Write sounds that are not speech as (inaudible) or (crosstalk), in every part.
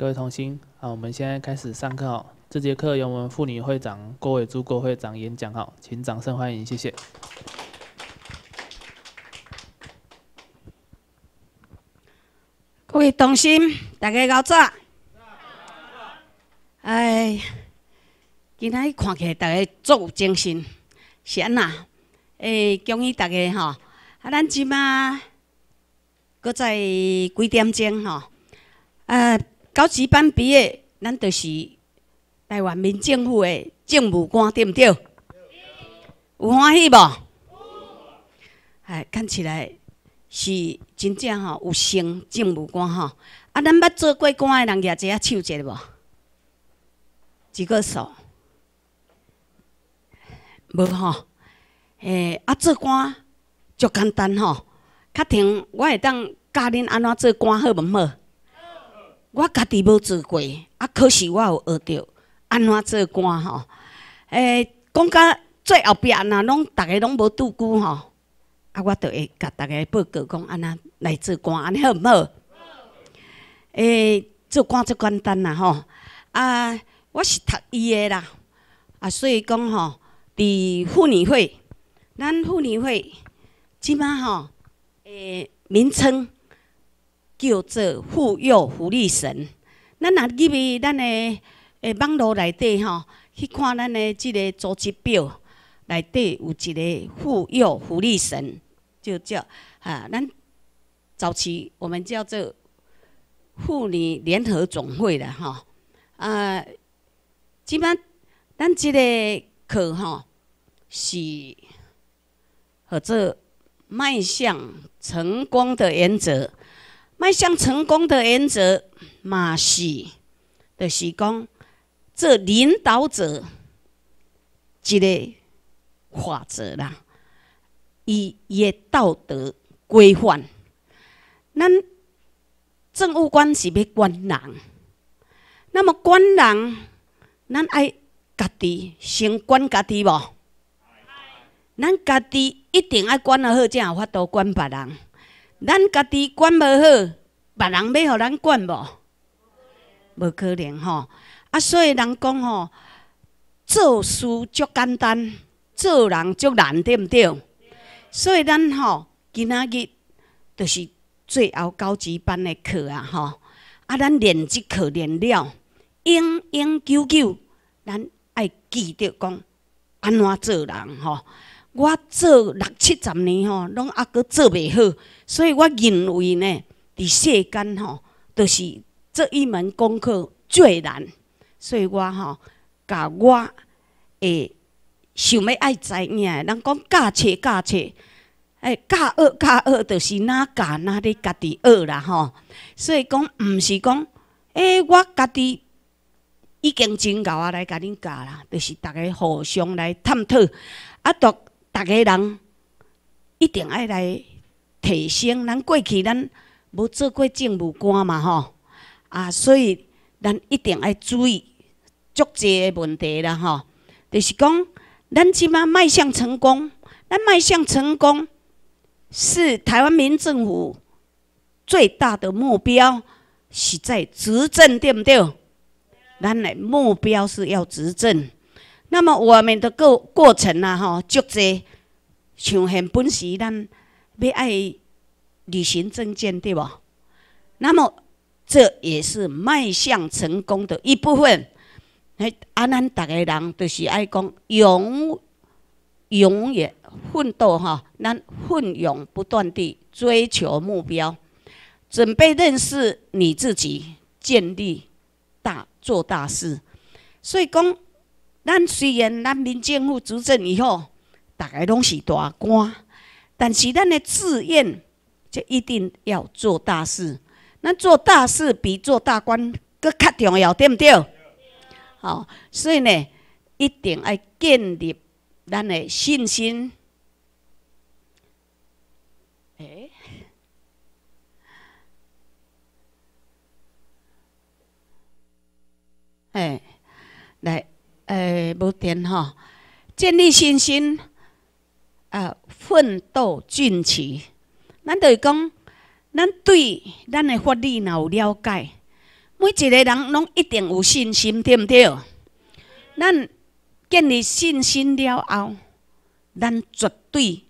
各位童心，好，我们现在开始上课。好，这节课由我们妇女会长郭伟珠郭会长演讲。好，请掌声欢迎，谢谢。各位童心，大家好早。哎，今天看起来大家足有精神，是安那？哎，恭喜大家哈！啊，咱今麦，搁在几点钟哈？呃。高级班毕业，咱就是台湾民政府的政务官，对毋对？有欢喜无？哎，看起来是真正吼有性政务官吼。啊，咱捌做过官的人举一下手一下无？举个手？无吼。诶，啊，做官足简单吼。较停，我会当教恁安怎做官好毋好？我家己无做过，啊，可是我有学着安怎做官吼。诶，讲到最后壁安拢大家拢无拄久吼，啊，我就会甲大家报告讲安怎来做官，安尼好毋好？诶，做官最简单啦吼。啊，我是读医的啦，啊，所以讲吼，伫妇女会，咱妇女会，即摆吼，诶，名称。叫做妇幼福利神。咱若入去咱的诶网络内底吼，去看咱的即个组织表，内底有一个妇幼福利神，就叫啊。咱早期我们叫做妇女联合总会的吼，啊。即摆咱即个课吼，是合作迈向成功的原则。迈向成功的原则，嘛是就是讲，做领导者一个法则啦，伊伊的道德规范。咱政务官是要管人，那么管人，咱爱家己先管家己无？咱家己一定要管了好，才有法度管别人。咱家己管无好，别人要予咱管无，无可能吼。啊，所以人讲吼，做事足简单，做人足难，对毋对？所以咱吼今仔日就是最后高级班的课啊，吼。啊，咱练即课练了，永永久久，咱爱记得讲安怎做人吼。我做六七十年吼，拢还阁做袂好，所以我认为呢，伫世间吼，就是这一门功课最难。所以我吼，甲我诶，想要爱知影，人讲教册教册，诶，教学教学，就是哪教哪咧家己学啦吼。所以讲，毋是讲诶，我家己已经真牛啊，来甲恁教啦，就是逐个互相来探讨，啊，读。逐个人一定爱来提升，咱过去咱无做过政务官嘛吼，啊，所以咱一定爱注意足济问题啦吼。就是讲，咱即码迈向成功，咱迈向成功是台湾民政府最大的目标，是在执政对毋对？咱的目标是要执政。那么我们的过过程啊，哈，足济，像现本事，咱要爱履行证件，对不？那么这也是迈向成功的一部分。哎，阿南达个人都是爱讲永永远奋斗哈，那奋勇不断地追求目标，准备认识你自己，建立大做大事，所以讲。咱虽然咱民政府执政以后，大家拢是大官，但是咱的志愿就一定要做大事。咱做大事比做大官搁较重要，对毋对？好，所以呢，一定要建立咱诶信心。哎，哎，来。诶，无电吼！建立信心，啊，奋斗进取。咱就是讲，咱对咱诶法律若有了解，每一个人拢一定有信心，对毋对？咱建立信心了后，咱绝对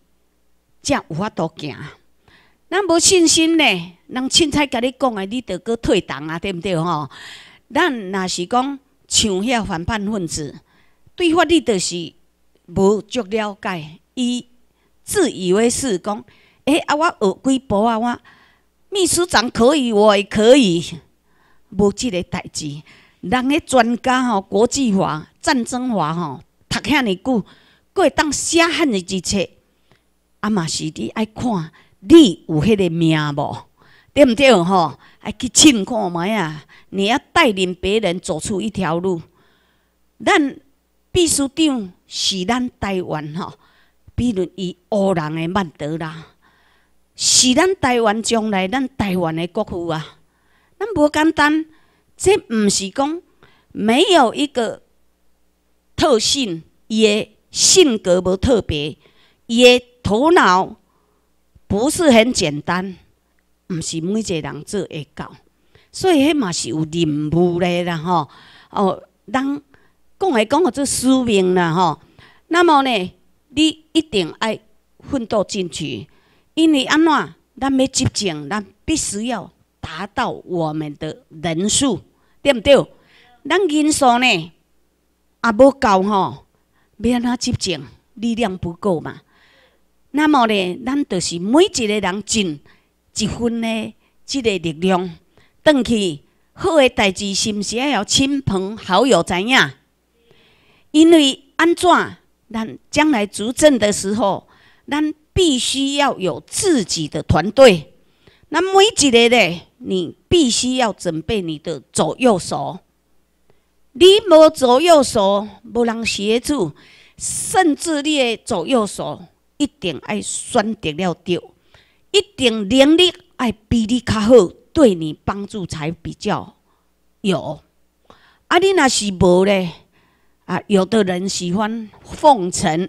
才有法度行。咱无信心呢，人凊彩甲你讲诶，你着搁退堂啊，对毋对吼？咱那是讲。像遐反叛分子，对法律就是无足了解，伊自以为是讲，哎啊，我学几步啊，我秘书长可以，我也可以，(laughs) 无即个代志，人个专家吼，国际化战争化吼，读遐尼句，会当写喊的之切，啊嘛是你爱看，你有迄个命无？对毋对吼？爱去亲看麦啊？你要带领别人走出一条路，咱秘书长是咱台湾吼，比如伊荷人的曼德拉，是咱台湾将来咱台湾的国父啊。咱无简单，这毋是讲没有一个特性，伊的性格无特别，伊的头脑不是很简单，毋是每一个人做会到。所以，迄嘛是有任务的啦，吼！哦，咱讲来讲学做使命啦，吼。那么呢，你一定爱奋斗进去，因为安怎，咱要集进，咱必须要达到我们的人数，对毋对？咱人数呢，啊，无够吼，要安怎集进，力量不够嘛。那么呢，咱就是每一个人尽一分呢，即个力量。回去，好的代志是毋是要亲朋好友知影？因为安怎，咱将来执政的时候，咱必须要有自己的团队。那每一日咧，你必须要准备你的左右手。你无左右手，无人协助，甚至你的左右手一定爱选择了掉，一定能力爱比你较好。对你帮助才比较有，啊，你若是无咧，啊！有的人喜欢奉承，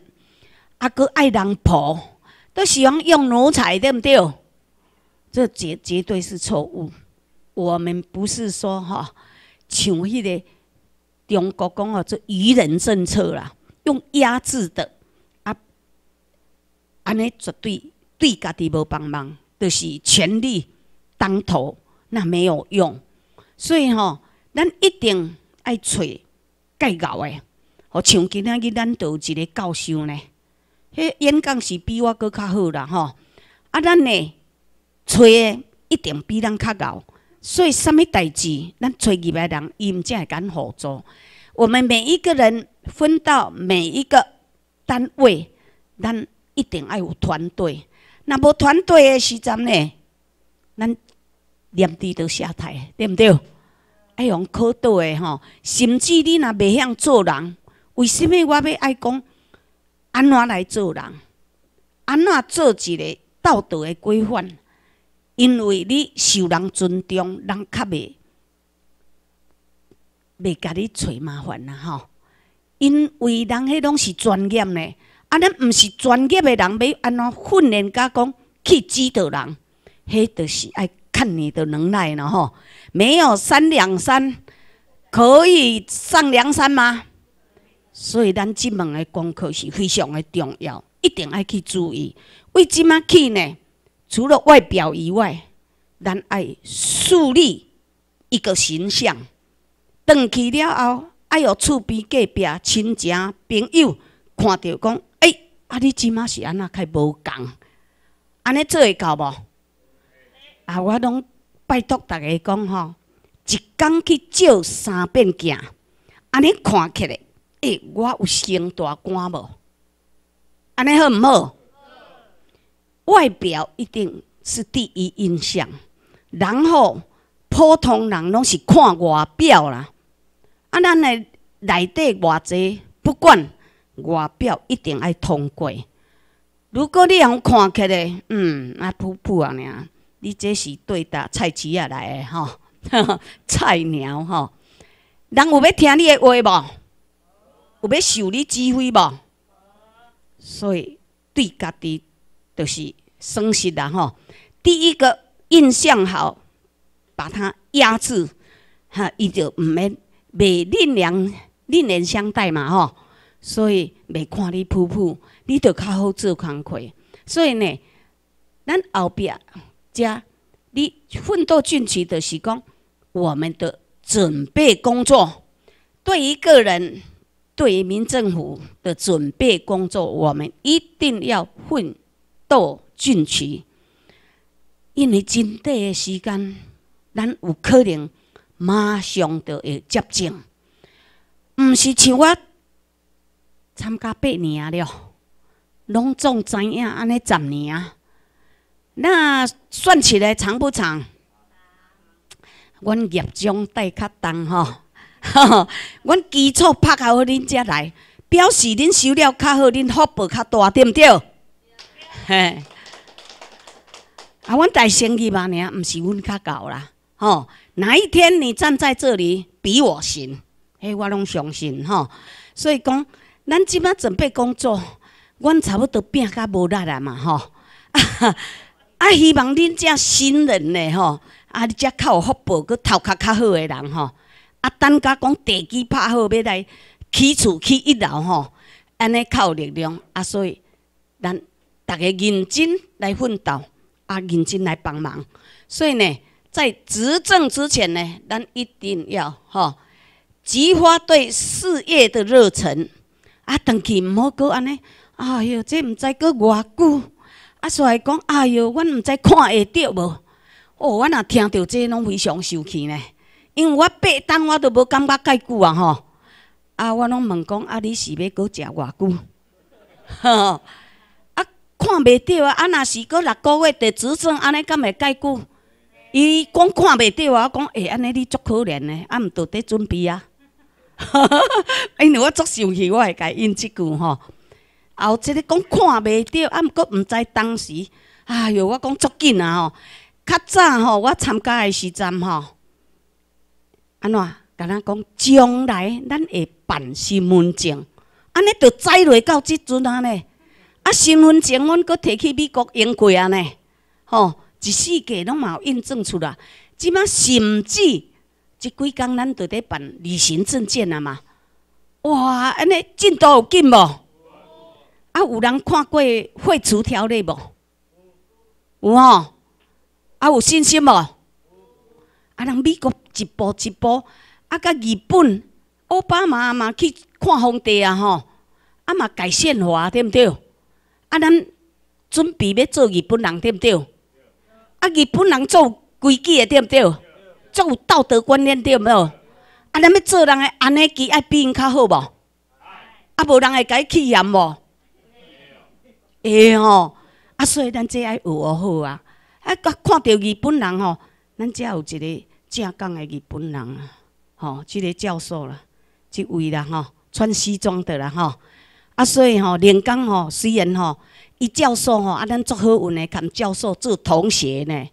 啊，佮爱人婆，都喜欢用奴才，对毋对？这绝绝对是错误。我们不是说哈，像迄个中国讲哦，做愚人政策啦，用压制的啊，安尼绝对对家己无帮忙，就是权力。当头那没有用，所以吼，咱一定爱找盖敖的。我像今仔日咱有一个教授呢，迄演讲是比我搁较好啦吼。啊，咱呢找一定比咱较敖，所以啥物代志，咱找几摆人，伊毋才会敢合作。我们每一个人分到每一个单位，咱一定要有团队。若无团队诶时阵呢，咱。念地都下台，对毋对？爱用可恶的吼，甚至你若袂晓做人，为什物我要爱讲安怎来做人？安怎做一个道德的规范？因为你受人尊重，人较袂袂甲你找麻烦啊吼。因为人迄拢是专业的，安尼毋是专业的人，欲安怎训练甲讲去指导人？迄著是爱。看你的能耐了吼，没有三两三，可以上梁山吗？所以咱进门的功课是非常的重要，一定要去注意。为甚么去呢？除了外表以外，咱爱树立一个形象。登去了后，哎呦，厝边隔壁亲戚朋友看到讲，哎，啊，你即嘛是安那开无共，安尼做会到无？啊！我拢拜托大家讲吼，一天去照三遍镜，安尼看起来，诶，我有型大官无？安尼好唔好？外表一定是第一印象，然后普通人拢是看外表啦。啊，咱的内底偌济不管，外表一定爱通过。如果你样看起来，嗯，啊，普普啊，尔。你这是对的，菜鸡啊来的哈，(laughs) 菜鸟哈，人有要听你的话无？有要受你指挥无？所以对家己就是损失啦吼。第一个印象好，把他压制，哈，伊就毋免袂另人令人相待嘛吼。所以袂看你普普，你就较好做工课。所以呢，咱后壁。家，你奋斗进去的时光，我们的准备工作，对于个人，对于民政府的准备工作，我们一定要奋斗进去。因为真短的时间，咱有可能马上就会接近，毋是像我参加八年了，拢总知影安尼十年啊。那算起来长不长？阮业奖带较重吼，(laughs) 阮基础拍较好，恁再来表示恁收了较好，恁福报较大对毋对？嘿！啊，阮大先去嘛，你啊，唔是阮较高啦，吼！哪一天你站在这里比我先，嘿，我拢相信吼。所以讲，咱即摆准备工作，阮差不多变较无力啦嘛，吼。啊！希望恁遮新人呢吼，啊，遮较有福报，搁头壳较好诶人，吼。啊，等甲讲地基拍好，要来起厝去一楼，吼，安尼较有力量。啊，所以咱逐个认真来奋斗，啊，认真来帮忙。所以呢，在执政之前呢，咱一定要吼激发对事业的热忱。啊，长期毋好讲安尼，啊哟，这毋知过偌久。啊，帅讲，哎哟，阮毋知看会得无？哦，阮也听到这，拢非常生气呢。因为我爬单，我都无感觉介久啊吼。啊，我拢问讲，啊，你是要搁食偌久？(laughs) 吼，啊，看袂到啊，啊，若是搁六个月得只剩安尼，敢会介久？伊讲看袂到啊，我讲，会安尼你足可怜呢，啊，毋到伫准备啊？(laughs) 因为我足生气，我会甲伊因即句吼。后即个讲看袂着，啊，毋过毋知当时，哎呦，我讲足紧啊！吼，较早吼，我参加的时阵吼，安怎？敢咱讲将来咱会办身份证？安尼着载落到即阵啊呢？啊，身份证阮搁摕去美国英国啊呢？吼，一世届拢嘛有印证出来，即马甚至即几工咱着在办旅行证件啊嘛？哇，安尼进度有紧无？啊！有人看过《废除条例》无？有吼！啊，有信心无？啊！人美国一步一步，啊，甲日本奥巴马嘛去看皇帝啊吼！啊嘛改宪法对毋对？啊，咱准备要做日本人对毋对？啊，日本人做规矩的对毋对？做道德观念对毋对？啊，咱要做人个安尼，其爱比因较好无？啊，无人会甲伊气焰无？会吼，啊，所以咱这爱学学好啊！啊，看到日本人吼，咱遮有一个正港的日本人啊，吼，即个教授啦，即位啦吼，穿西装的啦吼，啊，所以吼，连工吼，虽然吼，伊教授吼，啊，咱做好运的，跟教授做同学呢。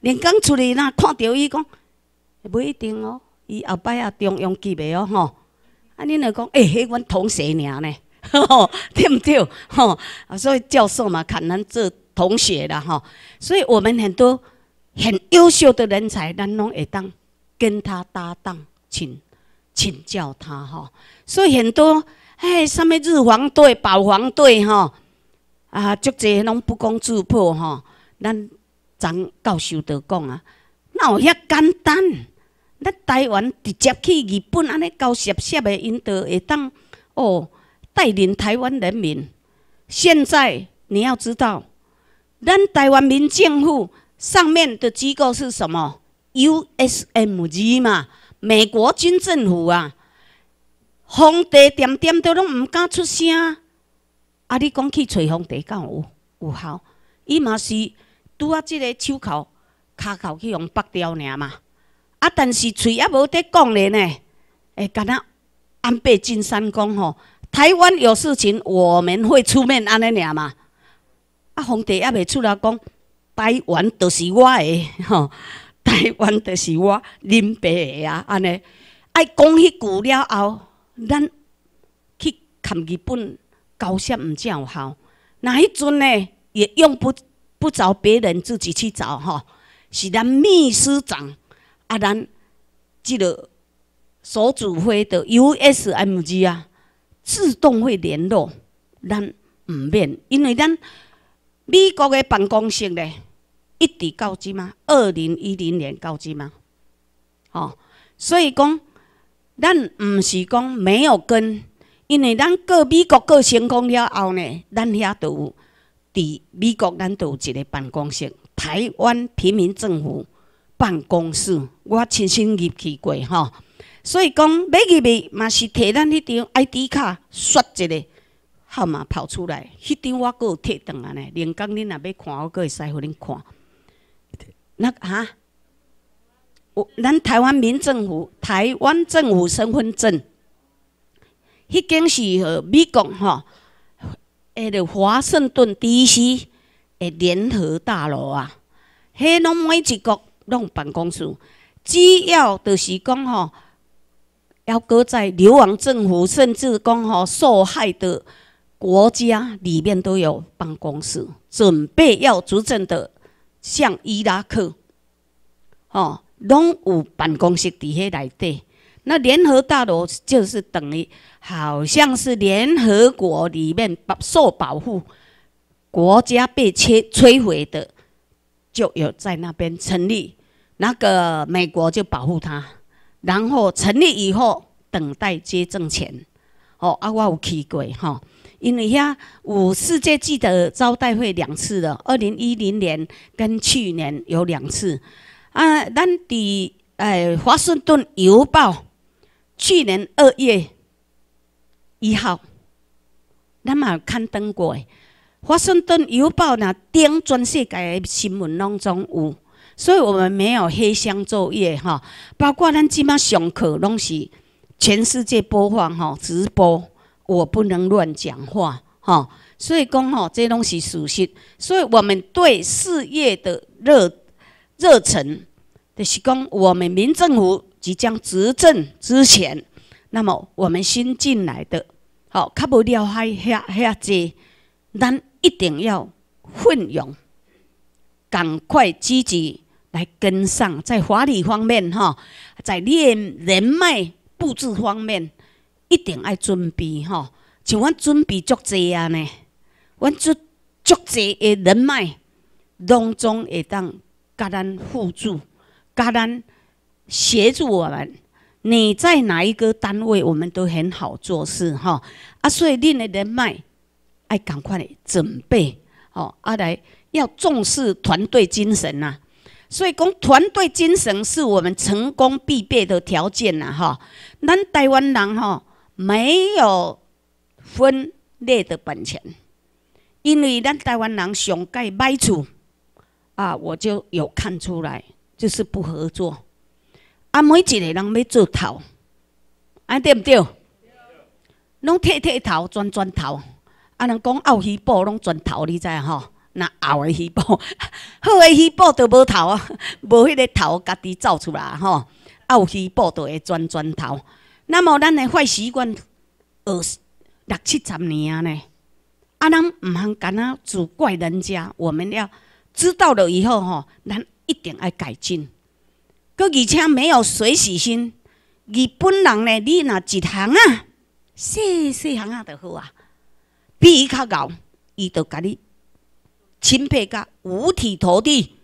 连工出来那看到伊讲，不一定哦，伊后摆也中央级袂哦吼，啊，恁若讲，哎，迄阮同学呢？吼，(laughs) 对毋对？吼，所以教授嘛，可咱做同学啦吼。所以我们很多很优秀的人才，咱拢会当跟他搭档，请请教他哈。所以很多，哎，什么日皇队、保皇队哈，啊，足济拢不攻自破哈。咱张教授都讲啊，那遐简单，咱台湾直接去日本安尼交涉习的，因都会当哦。带领台湾人民。现在你要知道，咱台湾民政府上面的机构是什么？USMG 嘛，美国军政府啊。皇帝点点都拢唔敢出声。啊，你讲去找皇帝，够有有效？伊嘛是拄啊，即个手铐、脚铐去用拔掉尔嘛。啊，但是嘴也无得讲咧呢。哎，敢那安倍晋三讲吼？台湾有事情，我们会出面安尼了嘛？啊，皇帝也未出来讲，台湾就是我的，(laughs) 吼，台湾就是我林北的啊，安尼。哎，讲迄句了后，咱去看日本涉些唔有效。那迄阵呢，也用不不找别人，自己去找哈。是咱秘书长啊，咱即个所指挥的 USMG 啊。自动会联络，咱毋免，因为咱美国嘅办公室咧，一直到知嘛，二零一零年到知嘛，吼，所以讲，咱毋是讲没有跟，因为咱过美国过成功了后呢，咱遐都有，伫美国咱都有一个办公室，台湾平民政府办公室，我亲身入去过，吼。所以讲，买入去嘛是摕咱迄张 ID 卡刷一个号码跑出来。迄张我阁有摕断来呢。连讲恁若欲看，我阁会使互恁看。那哈，我咱台湾民政府、台湾政府身份证，迄间是美国吼，迄着华盛顿 DC 的联合大楼啊。迄拢每一国拢办公室，只要就是讲吼。要搁在流亡政府，甚至讲吼受害的国家里面都有办公室，准备要组建的，像伊拉克，哦，拢有办公室伫下内对。那联合大楼就是等于好像是联合国里面受保护国家被摧摧毁的，就有在那边成立，那个美国就保护他。然后成立以后，等待接挣钱。哦，啊，我有去过哈，因为遐，有世界记的招待会两次的，二零一零年跟去年有两次。啊，咱伫诶，华盛顿邮报去年二月一号，咱嘛刊登过诶。华盛顿邮报那顶全世界诶新闻当中有。所以我们没有黑箱作业哈，包括咱今麦上课都是全世界播放哈直播，我不能乱讲话哈。所以讲哈，这都是属性，所以我们对事业的热热忱，就是讲我们民政府即将执政之前，那么我们新进来的，好，看不到还遐遐济，咱一定要奋勇，赶快积极。来跟上，在法理方面哈，在你人脉布置方面，一定要准备哈。像我准备足济啊呢，我足足济的人脉，当中会当甲咱互助，甲咱协助我们。你在哪一个单位，我们都很好做事哈。啊，所以你的人脉，爱赶快准备哦。啊，来要重视团队精神呐。所以讲，团队精神是我们成功必备的条件呐，哈！咱台湾人哈没有分裂的本钱，因为咱台湾人上盖歹处啊，我就有看出来，就是不合作，啊，每一个人要做头，安对不对？拢剃剃头，转转头，安人讲奥许部拢转头，你知影吼。那后的希望，(laughs) 好的希望就无头啊，(laughs) 无迄个头，家己走出来吼。啊，有希望就会转转头。那么咱的坏习惯，二六七十年啊呢，啊，咱毋通干那只怪人家，我们要知道了以后吼，咱一定爱改进。搁而且没有水洗心，日本人呢，你若一行啊，细细行啊就好啊，比伊较高，伊就家己。钦佩甲五体投地，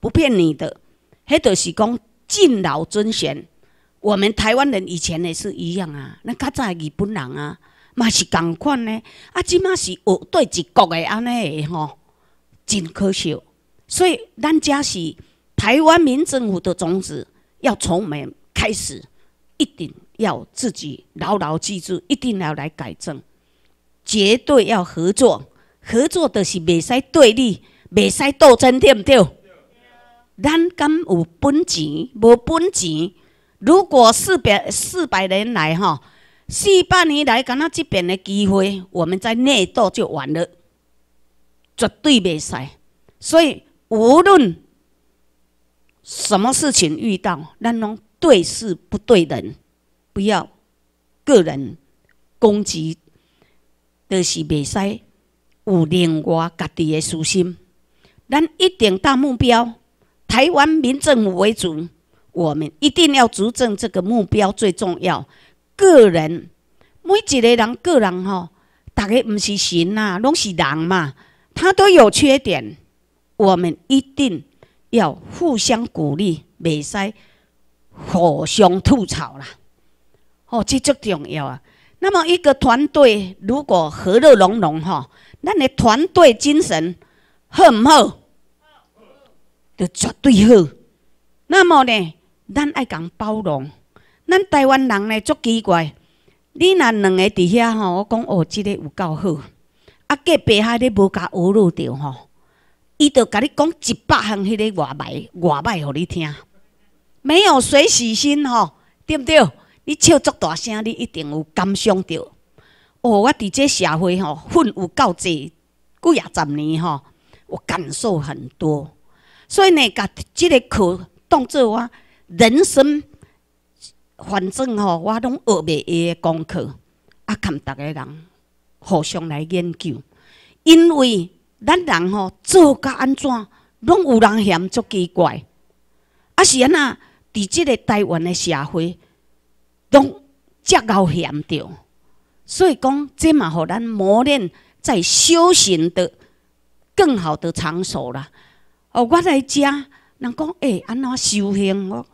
不骗你的，迄就是讲敬老尊贤。我们台湾人以前也是一样啊，那较早日本人啊嘛是共款呢，啊即嘛是有对一国的安尼的吼，真可惜。所以咱家是台湾民政府的宗旨，要从我们开始，一定要自己牢牢记住，一定要来改正，绝对要合作。可做就是未使对立，未使斗争，对毋对？咱敢有本钱？无本钱？如果四百四百年来，吼，四百年来，敢若即边的机会，我们在内斗就完了，绝对未使。所以无论什么事情遇到，咱拢对事不对人，不要个人攻击，就是未使。有令外家己的私心。咱一定大目标，台湾民政为主，我们一定要执政，这个目标最重要。个人，每一个人个人吼，大家唔是神呐，拢是人嘛，他都有缺点。我们一定要互相鼓励，袂使互相吐槽啦。哦，这最重要啊。那么一个团队如果和乐融融吼，咱的团队精神好唔好？就绝对好。那么呢，咱爱讲包容。咱台湾人呢足奇怪，你若两个伫遐吼，我讲哦，这个有够好。啊，隔壁海你无甲侮辱着吼，伊就甲你讲一百项迄个卖外卖，互你听。没有洗洗心吼，对不对？你笑足大声，你一定有感想着。哦，我伫这社会吼，混有够济，几廿十年吼，我感受很多，所以呢，甲这个课当作我人生，反正吼，我拢学袂完的功课，啊，看大家人互相来研究，因为咱人吼做甲安怎，拢有人嫌足奇怪，啊是安那？伫这个台湾的社会，拢遮够嫌着。所以讲，即嘛互咱磨练，在修行的更好的场所啦。哦，我来遮，人讲，哎，安怎修行？我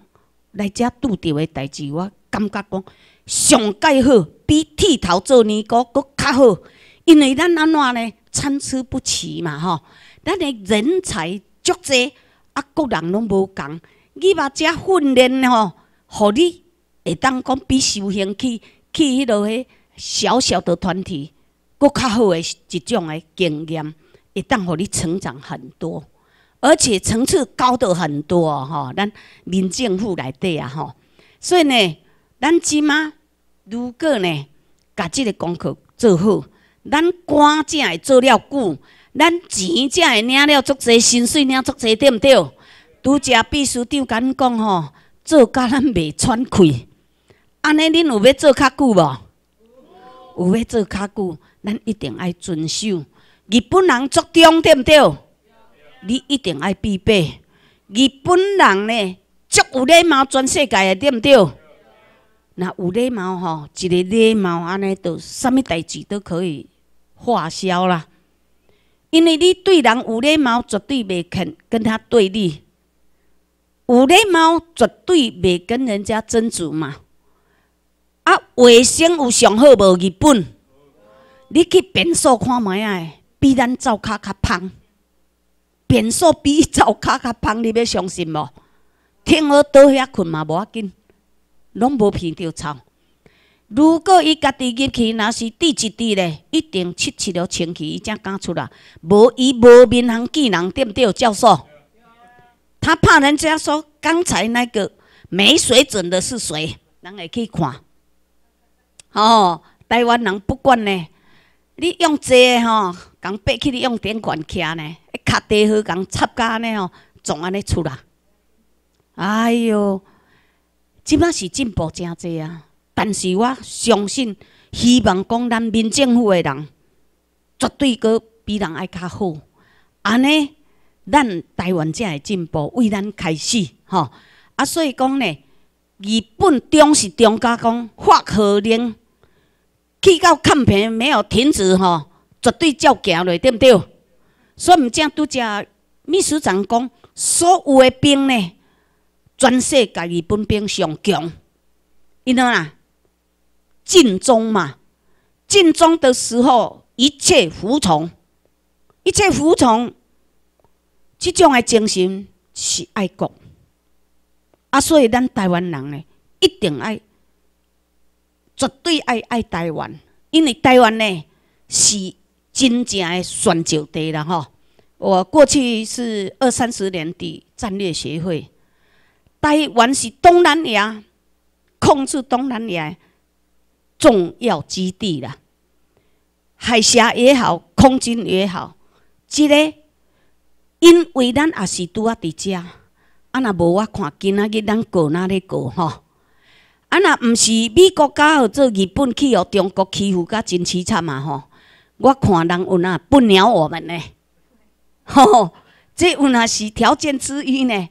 来遮拄着诶代志，我感觉讲上介好，比剃头做尼姑佫较好。因为咱安怎呢？参差不齐嘛，吼。咱诶人才足济，啊，各人拢无共。你把遮训练吼，互你会当讲比修行去去迄落个。小小的团体，搁较好的一种的经验，会当予你成长很多，而且层次高的很多，吼！咱民政府内底啊，吼！所以呢，咱即仔如果呢，甲即个功课做好，咱官才会做了久，咱钱才会领了足济薪水，领足济对毋对？拄则必须长甲恁讲吼，做敢咱袂喘气，安尼恁有要做较久无？有要做卡久，咱一定爱遵守。日本人作中对唔对？你一定爱必备。日本人呢，足有礼貌，全世界的对唔对？那有礼貌吼，一个礼貌安尼，就啥物代志都可以化消啦。因为你对人有礼貌，绝对袂肯跟他对立。有礼貌绝对袂跟人家争执嘛。啊，卫生有上好无日本？你去便所看卖仔比咱灶卡较芳。便所比灶卡较芳，你要相信无？天鹅倒遐困嘛无要紧，拢无皮条臭。如果伊家己入去，若是滴一滴咧，一定擦起了清气，伊才敢出来。无伊无民航技能，点有教授？他怕人家说刚才那个没水准的是谁？人会去看。哦，台湾人不管呢，你用这吼，共爬起你用电管徛呢，一卡地壳共插安呢吼，总安尼出啦。哎哟，即摆是进步诚济啊！但是我相信，希望讲咱民政府诶人，绝对阁比人爱较好。安尼，咱台湾才会进步，为咱开始吼啊，所以讲呢，日本中是中家讲，好可怜。去到看平没有停止吼，绝对照行落，对不对？所以，唔才拄家秘书长讲，所有诶兵呢，全世界日本兵上强，因啦，尽忠嘛，尽忠的时候，一切服从，一切服从，即种诶精神是爱国。啊，所以咱台湾人呢，一定爱。绝对爱爱台湾，因为台湾呢是真正的选角地了吼。我过去是二三十年的战略协会，台湾是东南亚控制东南亚的重要基地啦，海峡也好，空军也好，即个因为咱也是拄啊伫遮，啊若无我看今仔日咱过哪里过吼。啊，那不是美国搞有做日本欺负中国欺负，甲真凄惨嘛吼！我看人有那不鸟我们呢，(laughs) 吼，这有那是条件之一呢。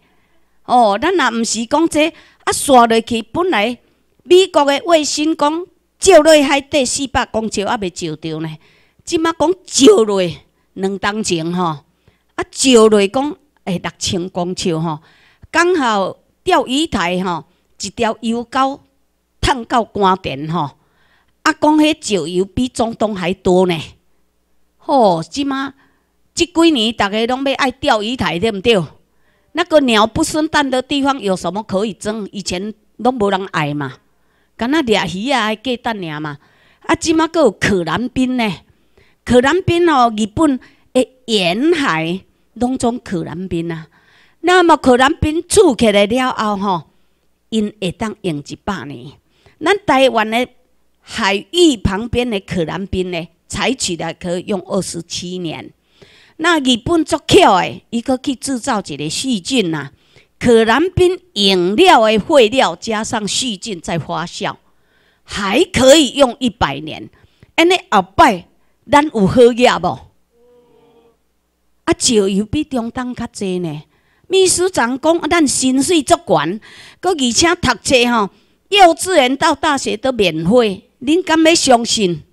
哦，咱那不是讲这啊，刷落去本来美国的卫星讲照落海底四百公尺还袂照到呢，即马讲照落两当前吼，啊，照落讲诶六千公尺吼，刚好钓鱼台吼一条油高。到关电吼，啊，讲迄石油比中东还多呢。吼，即马即几年，大家拢要爱钓鱼台对毋对？那个鸟不生蛋的地方有什么可以争？以前拢无人爱嘛，敢那掠鱼啊，爱计蛋尔嘛。啊，即马佫有可燃冰呢。可燃冰哦，日本诶沿海拢种可燃冰啊。那么可燃冰做起来了后吼，因会当用一百年。咱台湾的海域旁边的可燃冰呢，采取的可以用二十七年。那日本作巧的，伊个去制造一个细菌呐，可燃冰饮料的废料加上细菌再发酵，还可以用一百年。安尼后摆咱有好业无？啊，石油比中东较济呢。秘书长讲，啊，咱薪水足悬，搁而且读册吼。幼稚园到大学都免费，恁敢要相信？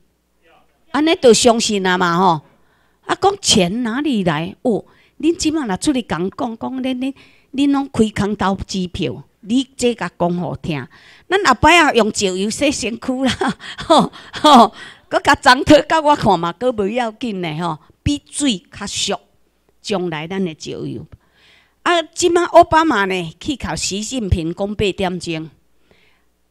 安尼就相信啊嘛吼！啊，讲钱哪里来？哦，恁即满若出去讲讲讲，恁恁恁拢开空头支票，你即甲讲好听，咱后摆啊用石油洗身躯啦，吼 (laughs) 吼，个甲长腿甲我看嘛，个不要紧的吼，比水较俗，将来咱的石油。啊，即满奥巴马呢去考习近平，讲八点钟。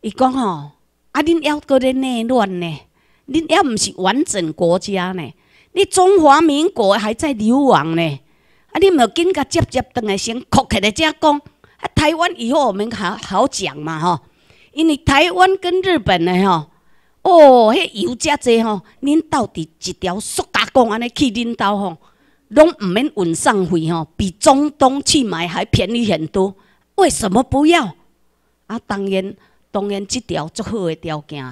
伊讲吼，啊！恁要嗰咧内乱呢？恁要毋是完整国家呢？你中华民国还在流亡呢？啊！恁无更加接接当来先哭起来，即讲啊！台湾以后我们好好讲嘛，吼！因为台湾跟日本的吼，哦，迄油遮济吼。恁到底一条塑胶管安尼去恁兜吼，拢毋免运送费吼，比中东去买还便宜很多。为什么不要？啊！当然。当然，即条足好的条件，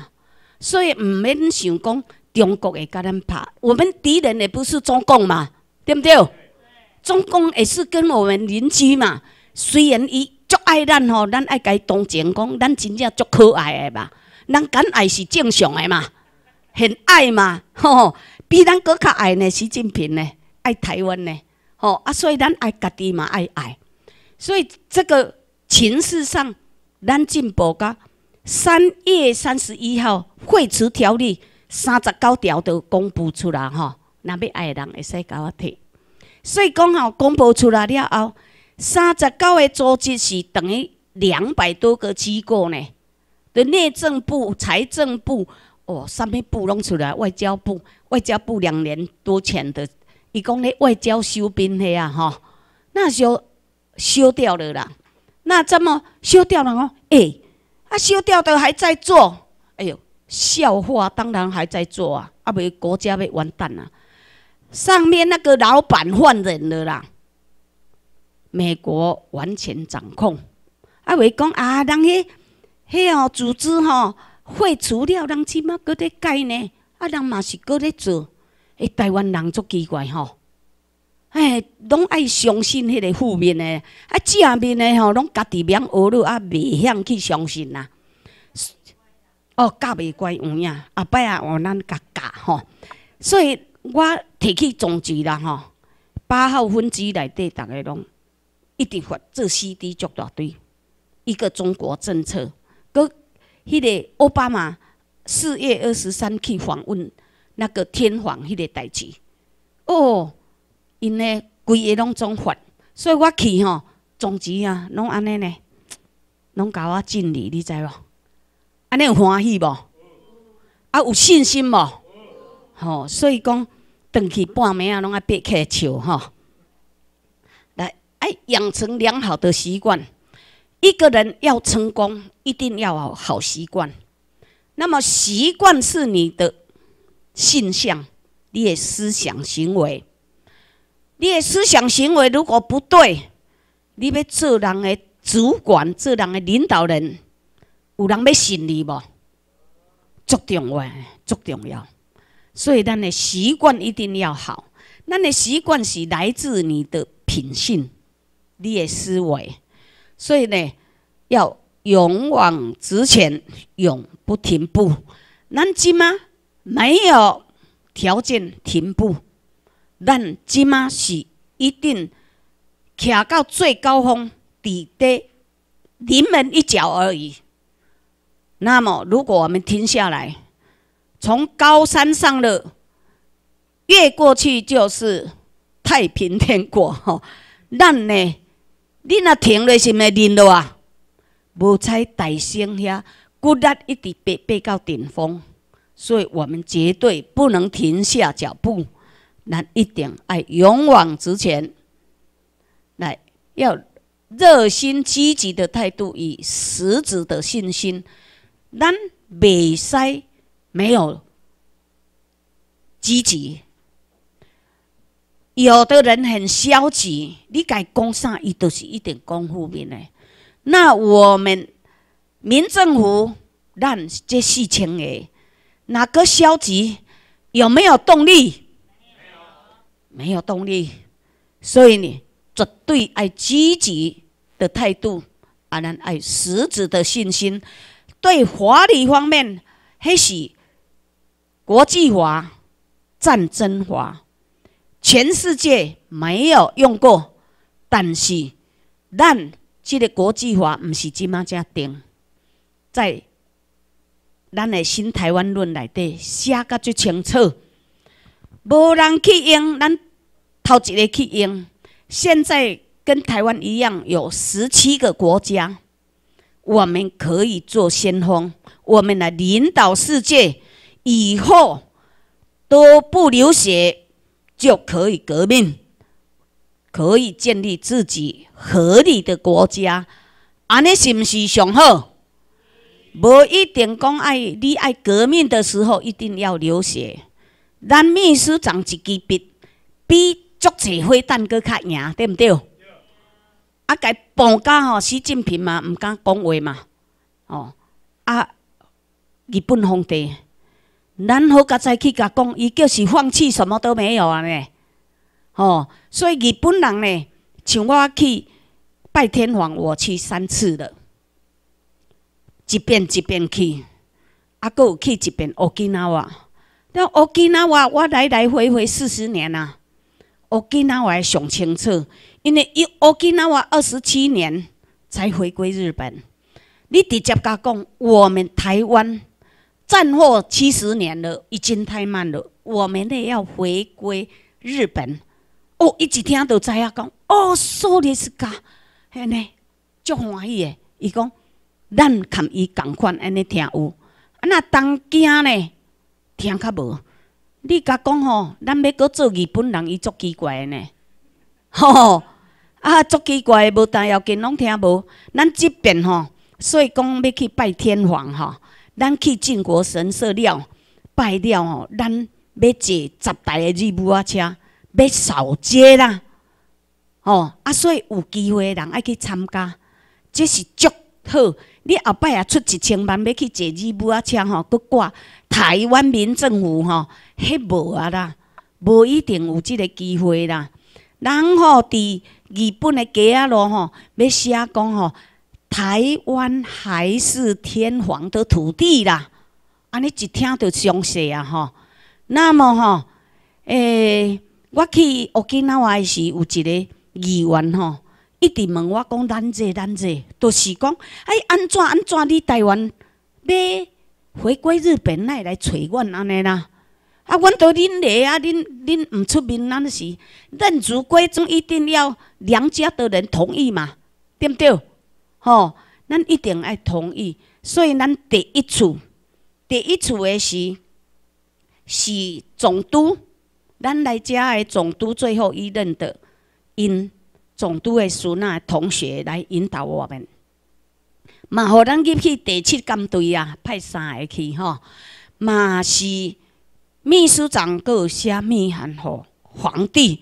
所以毋免想讲中国会甲咱拍，我们敌人也不是中共嘛，对毋对？中共也是跟我们邻居嘛。虽然伊足爱咱吼，咱爱家同情，讲咱真正足可爱嘛，吧？敢爱是正常的嘛，很爱嘛，吼！比咱搁较爱呢，习近平呢，爱台湾呢，吼！啊，所以咱爱家己嘛，爱爱。所以这个情势上，咱进步甲。三月三十一号，废除条例三十九条都公布出来吼，那要爱的人会使跟我听。所以刚好公布出来了后，三十九个组织是等于两百多个机构呢，的内政部、财政部哦，什么部弄出来？外交部，外交部两年多前的，伊讲咧外交修边的呀吼，那候修掉了啦。那怎么修掉了哦？哎。啊，修掉的还在做，哎呦，笑话当然还在做啊！啊，未国家要完蛋啊，上面那个老板换人了啦，美国完全掌控。啊，未讲啊，人迄，迄哦，组织吼，废除了，人起码搁在改呢，啊，人嘛是搁在做，哎，台湾人足奇怪吼。哎，拢爱相信迄个负面的，啊正面的吼，拢家己免学了，啊袂晓去相信啦。哦，教袂乖，有影，后摆啊换咱家教吼。所以我提起总结啦吼，八号分子内底逐个拢一定发做 CD 做大堆，一个中国政策，搁迄个奥巴马四月二十三去访问那个天皇迄个代志，哦。因呢规个拢总发，所以我去吼，总之啊，拢安尼呢，拢甲我尽力，你知无？安尼有欢喜无？啊，有信心无？吼，所以讲，长期半暝啊，拢爱憋来笑吼。来，哎，养成良好的习惯，一个人要成功，一定要有好习惯。那么，习惯是你的信向，你的思想行为。你的思想行为如果不对，你要做人的主管，做人的领导人，有人要信你无？重要足重要。所以，咱的习惯一定要好。咱的习惯是来自你的品性，你的思维。所以呢，要勇往直前，永不停步。咱进吗？没有条件停步。咱即嘛是一定徛到最高峰，伫得临门一脚而已。那么，如果我们停下来，从高山上的越过去，就是太平天国。吼。(laughs) 咱呢，你若停了，是咪停了啊？无在大声遐，骨力一直被被到顶峰，所以我们绝对不能停下脚步。咱一定爱，勇往直前，来要热心积极的态度，以实质的信心。咱未使没有积极，有的人很消极，你该讲啥，伊都是一点功夫面的。那我们民政府咱这事情诶，哪个消极，有没有动力？没有动力，所以你绝对爱积极的态度，才咱爱实质的信心。对华理方面，迄是国际化、战争化，全世界没有用过，但是咱这个国际化唔是即马才定，在咱的新台湾论内底写得最清楚，无人去用咱。头一个基因，现在跟台湾一样，有十七个国家，我们可以做先锋，我们来领导世界，以后都不流血就可以革命，可以建立自己合理的国家，安尼是毋是上好，无一定讲爱你爱革命的时候一定要流血，咱秘书长一支笔，足济坏蛋个较赢，对毋对？啊，该搬家吼，习近平嘛，毋敢讲话嘛，吼啊！日本皇帝，然后甲再去甲讲，伊叫是放弃什么都没有啊呢？吼，所以日本人呢，像我去拜天皇，我去三次了，一遍一遍去，啊，有去一遍奥金那哇，那奥金那哇，我来来回回四十年呐。我吉纳瓦上清楚，因为伊我吉纳瓦二十七年才回归日本。你直接甲讲，我们台湾战后七十年了，已经太慢了，我们得要回归日本。哦，一直听就知影讲，哦，苏列斯噶，安尼足欢喜的。伊讲，咱肯伊共款安尼听有，啊那当京呢，听较无。你甲讲吼，咱要国做日本人，伊足奇怪的呢。(laughs) 吼，啊足奇怪的，无大要紧，拢听无。咱即边吼，所以讲要去拜天皇吼，咱去靖国神社了，拜了吼，咱要坐十台的日母啊车，要扫街啦。吼，啊所以有机会人爱去参加，这是足好。你后摆也出一千万要去坐日本车吼，搁挂台湾民政府吼，迄无啊啦，无一定有这个机会啦。人吼在日本的街啊路吼，要写讲吼，台湾还是天皇的土地啦，安尼一听到详细啊吼，那么吼，诶，我去屋企那外是有一个议员吼。一直问我讲难坐难坐，就是讲哎，安怎安怎？你台湾要回归日本来来找阮安尼啦？啊，阮都恁咧啊！恁恁唔出面，咱是认祖归宗，一定要娘家的人同意嘛？对不对？吼，咱一定要同意。所以咱第一次，第一次的是是总督，咱来遮的总督最后一任的因。总督诶，孙啊，同学来引导我们。嘛，互咱去去第七舰队啊，派三个去吼。嘛是秘书长，阁有啥秘函？吼，皇帝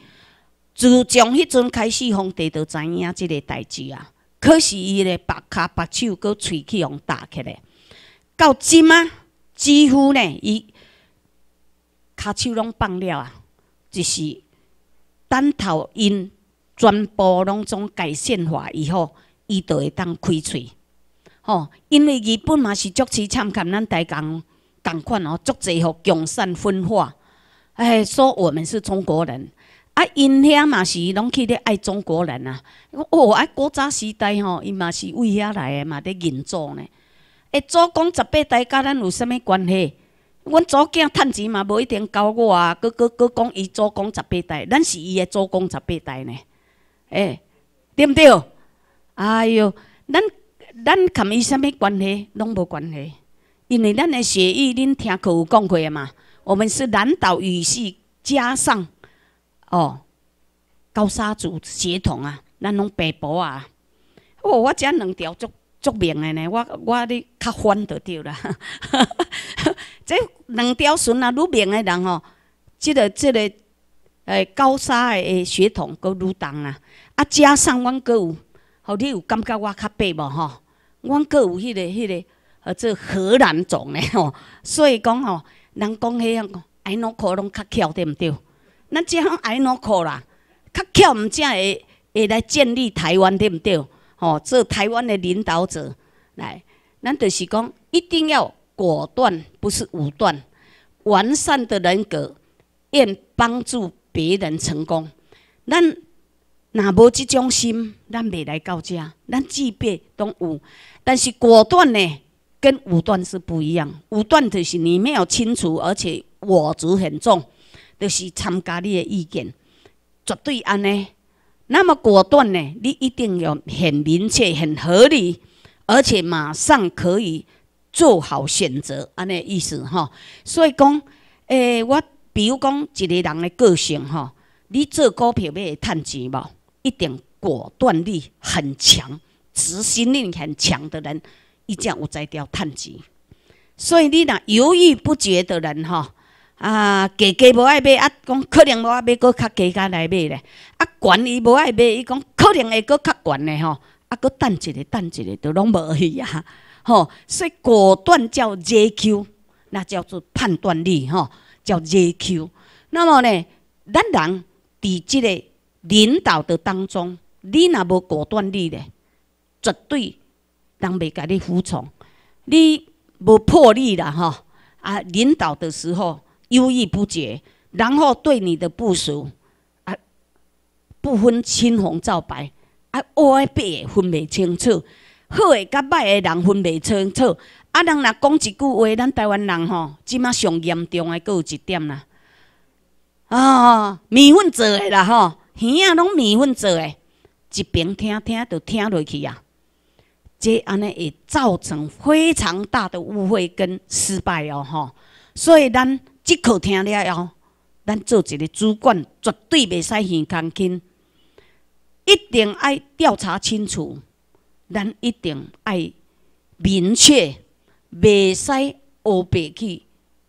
自从迄阵开始，皇帝就知影即个代志啊。可是伊咧，白骹白手阁喙齿用打起来。到即啊，几乎呢，伊骹手拢放了啊，就是单头因。全部拢总改善化以后，伊就会当开嘴吼，因为日本嘛是足似参考咱台共共款哦，足济互共产分化。哎，说我们是中国人，啊，因遐嘛是拢去咧爱中国人啊。哦，啊，古早时代吼，伊嘛是为遐来诶嘛咧认做呢。欸，祖公十八代甲咱有啥物关系？阮祖囝趁钱嘛无一定交我啊，佮佮佮讲伊祖公十八代，咱是伊诶祖公十八代呢。诶，对毋对？哎哟，咱咱跟伊啥物关系？拢无关系，因为咱的血液恁听课有讲过嘛。我们是南岛语系加上哦高沙族血统啊，咱拢白波啊。哦，我遮两条足足明的呢，我我咧较反得对啦。(laughs) 这两条纯啊女明的人哦，即个即个。诶，高三诶血统够鲁重啦，啊加上阮佫有，后你有感觉我较白无吼？阮佫有迄个迄个，呃，做荷兰种诶 (laughs) 吼，所以讲吼，人讲迄个爱脑壳拢较巧对毋对？咱讲爱脑壳啦，较巧毋正会会来建立台湾对毋对？吼，做台湾的领导者来，咱就是讲一定要果断，不是武断，完善的人格，愿帮助。别人成功，咱若无即种心，咱未来到家，咱自别都有。但是果断呢，跟武断是不一样。武断就是你没有清楚，而且我执很重，就是参加你的意见，绝对安呢。那么果断呢，你一定要很明确、很合理，而且马上可以做好选择，安尼意思哈。所以讲，诶，我。比如讲，一个人的个性，吼，你做股票要会趁钱无？一定果断力很强、执行力很强的人，伊才有才调趁钱。所以你若犹豫不决的人，吼。啊，价价无爱买，啊，讲可能无爱买，搁较低价来买咧。啊，悬伊无爱买，伊讲可能会搁较悬咧吼，啊，搁等一日，等一日，都拢无去啊。吼，所以果断叫 JQ，那叫做判断力，吼。叫热 Q，那么呢？咱人在这个领导的当中，你若无果断力呢，绝对人袂甲你服从。你无魄力了吼啊，领导的时候犹豫不决，然后对你的部署啊，不分青红皂白，啊，黑白分袂清楚。好诶，甲歹诶人分袂清楚，啊！人若讲一句话，咱台湾人吼，即马上严重诶，佫有一点啦，啊，面粉做诶啦吼，耳仔拢面粉做诶，一边听听就听落去啊，这安尼会造成非常大的误会跟失败哦吼。所以咱即口听了哦，咱做一个主管绝对袂使耳光轻，一定爱调查清楚。咱一定爱明确，未使乌白去，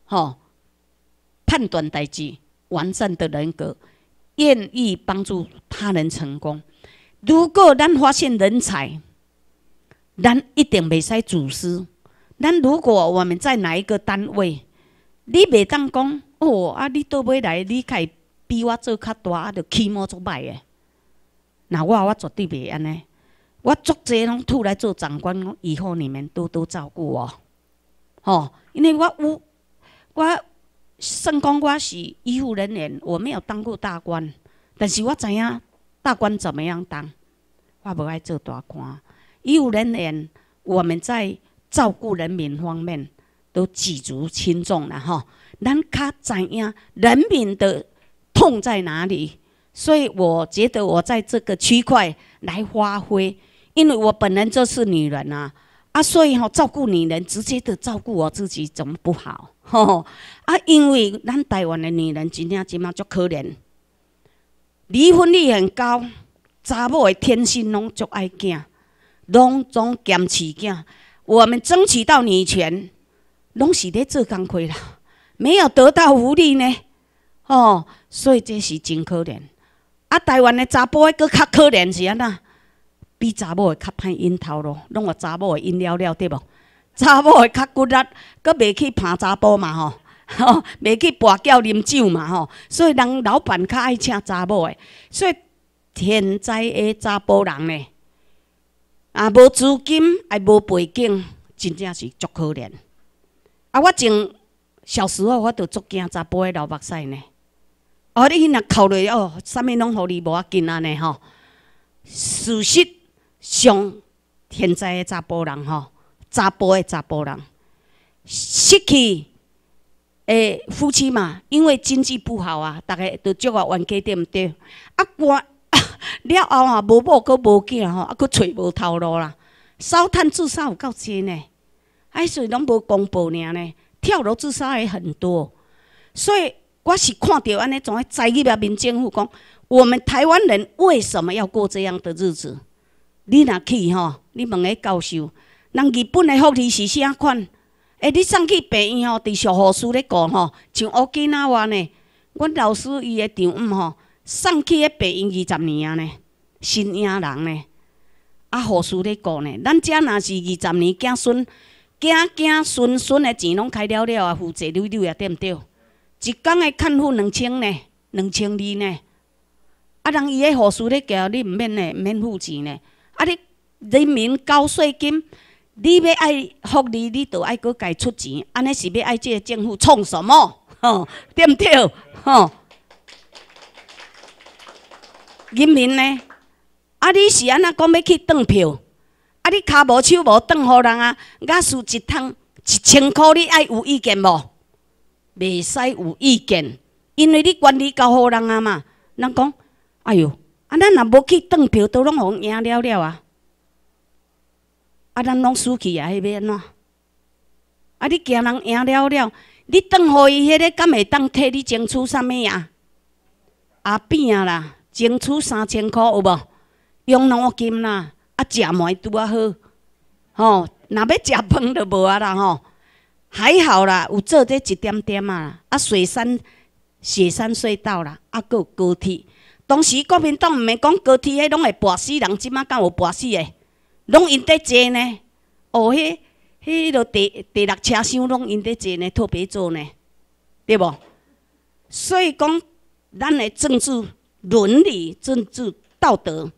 吼判断代志。完善的人格，愿意帮助他人成功。如果咱发现人才，咱一定袂使自私。咱如果我们在哪一个单位，你袂当讲哦啊，你倒尾来你开，比我做较大，就欺摩做歹的。那我我绝对袂安尼。我作这拢出来做长官以后，你们多多照顾我，吼！因为我有我，算然讲我是医护人员，我没有当过大官，但是我知影大官怎么样当。我唔爱做大官，医护人员我们在照顾人民方面都举足轻重了哈。咱较知影人民的痛在哪里，所以我觉得我在这个区块来发挥。因为我本人就是女人啊，啊，所以吼照顾女人，直接的照顾我自己，怎么不好 (laughs) 吼？啊，因为咱台湾的女人真正、真嘛足可怜，离婚率很高，查某的天性拢足爱囝，拢总坚持囝。我们争取到女权，拢是咧做工亏啦，没有得到福利呢。哦，所以这是真可怜。啊，台湾的查甫个较可怜是安怎？比查某会较歹因头咯，弄互查某会因了了，对无？(laughs) 查某会较骨力，佮袂去怕查甫嘛 (laughs) 吼，袂去跋筊啉酒嘛吼，所以人老板较爱请查某诶。所以现在的查甫人呢，啊无资金，也无背景，真正是足可怜。啊，我从小时候我就足惊查甫会流目屎呢。哦，你若考虑哦，啥物拢互你无要紧安呢吼？事实。像现在的查甫人吼，查甫的查甫人，失去诶夫妻嘛，因为经济不好啊，大家都做啊，家对毋对。啊，我 (laughs) 了后啊，无报，佫无见吼，啊，佫揣无头路啦，烧炭自杀有够真诶，迄阵拢无公布呢？跳楼自杀的很多，所以我是看着安尼种个在入啊民政府讲，我们台湾人为什么要过这样的日子？你若去吼，你问个教授，人日本的福利是啥款？哎，你送去白院吼，伫小护士咧顾吼，像乌鸡仔话呢，阮老师伊个丈母吼，送去个白院二十年呢，新疆人呢，啊，护士咧顾呢，咱遮若是二十年囝孙，囝囝孙孙的钱拢开了了啊，负债累累啊，对毋对？一工个看护两千呢，两千二呢，啊，人伊个护士咧交你毋免呢，毋免付钱呢。啊！你人民交税金，你要爱福利，你都爱搁家出钱，安尼是要爱这政府创什么？吼对不对？吼！人民呢？啊！你是安那讲要去当票？啊！你脚无手无，当好人啊！压输一趟一千块，你爱有意见无？袂使有意见，因为你管理交好人啊嘛。人讲，哎呦！啊，咱若无去当票，都拢互赢了了啊！啊，咱拢输去啊，迄要安怎？啊，你惊人赢了了，你当互伊，迄个敢会当替你争取啥物啊？啊，变啊啦！争取三千箍有无？养老金啦，啊，食糜拄啊好。吼，若要食饭就无啊啦吼，还好啦，有做这一点点啊。啊，雪山，雪山隧道啦，啊，有高铁。当时国民党毋免讲高铁，迄拢会跋死人，即马敢有跋死的？拢因伫坐呢？哦，迄迄啰地第六车厢拢因伫坐呢，特别做呢，对无？所以讲，咱的政治伦理、政治道德，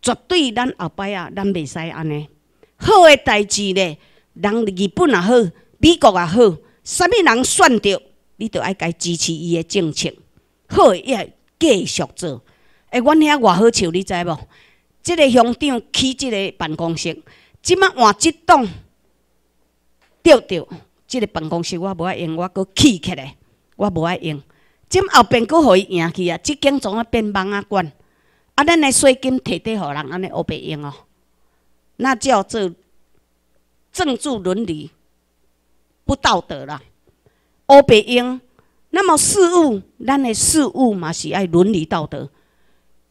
绝对咱后摆啊，咱袂使安尼。好的代志呢，人日本也好，美国也好，啥物人选着，你着爱该支持伊的政策，好伊也。继续做，哎，阮遐偌好笑，你知无？即个乡长起即个办公室，即摆换一栋，丢丢，即个办公室我无爱用，我阁起起来，我无爱用。即后边阁互伊赢去啊，即间房啊变蠓啊关，啊，咱的税金摕得，互人安尼黑白用哦，那叫做政治伦理不道德啦，黑白用。那么事物，咱的事物嘛，是爱伦理道德。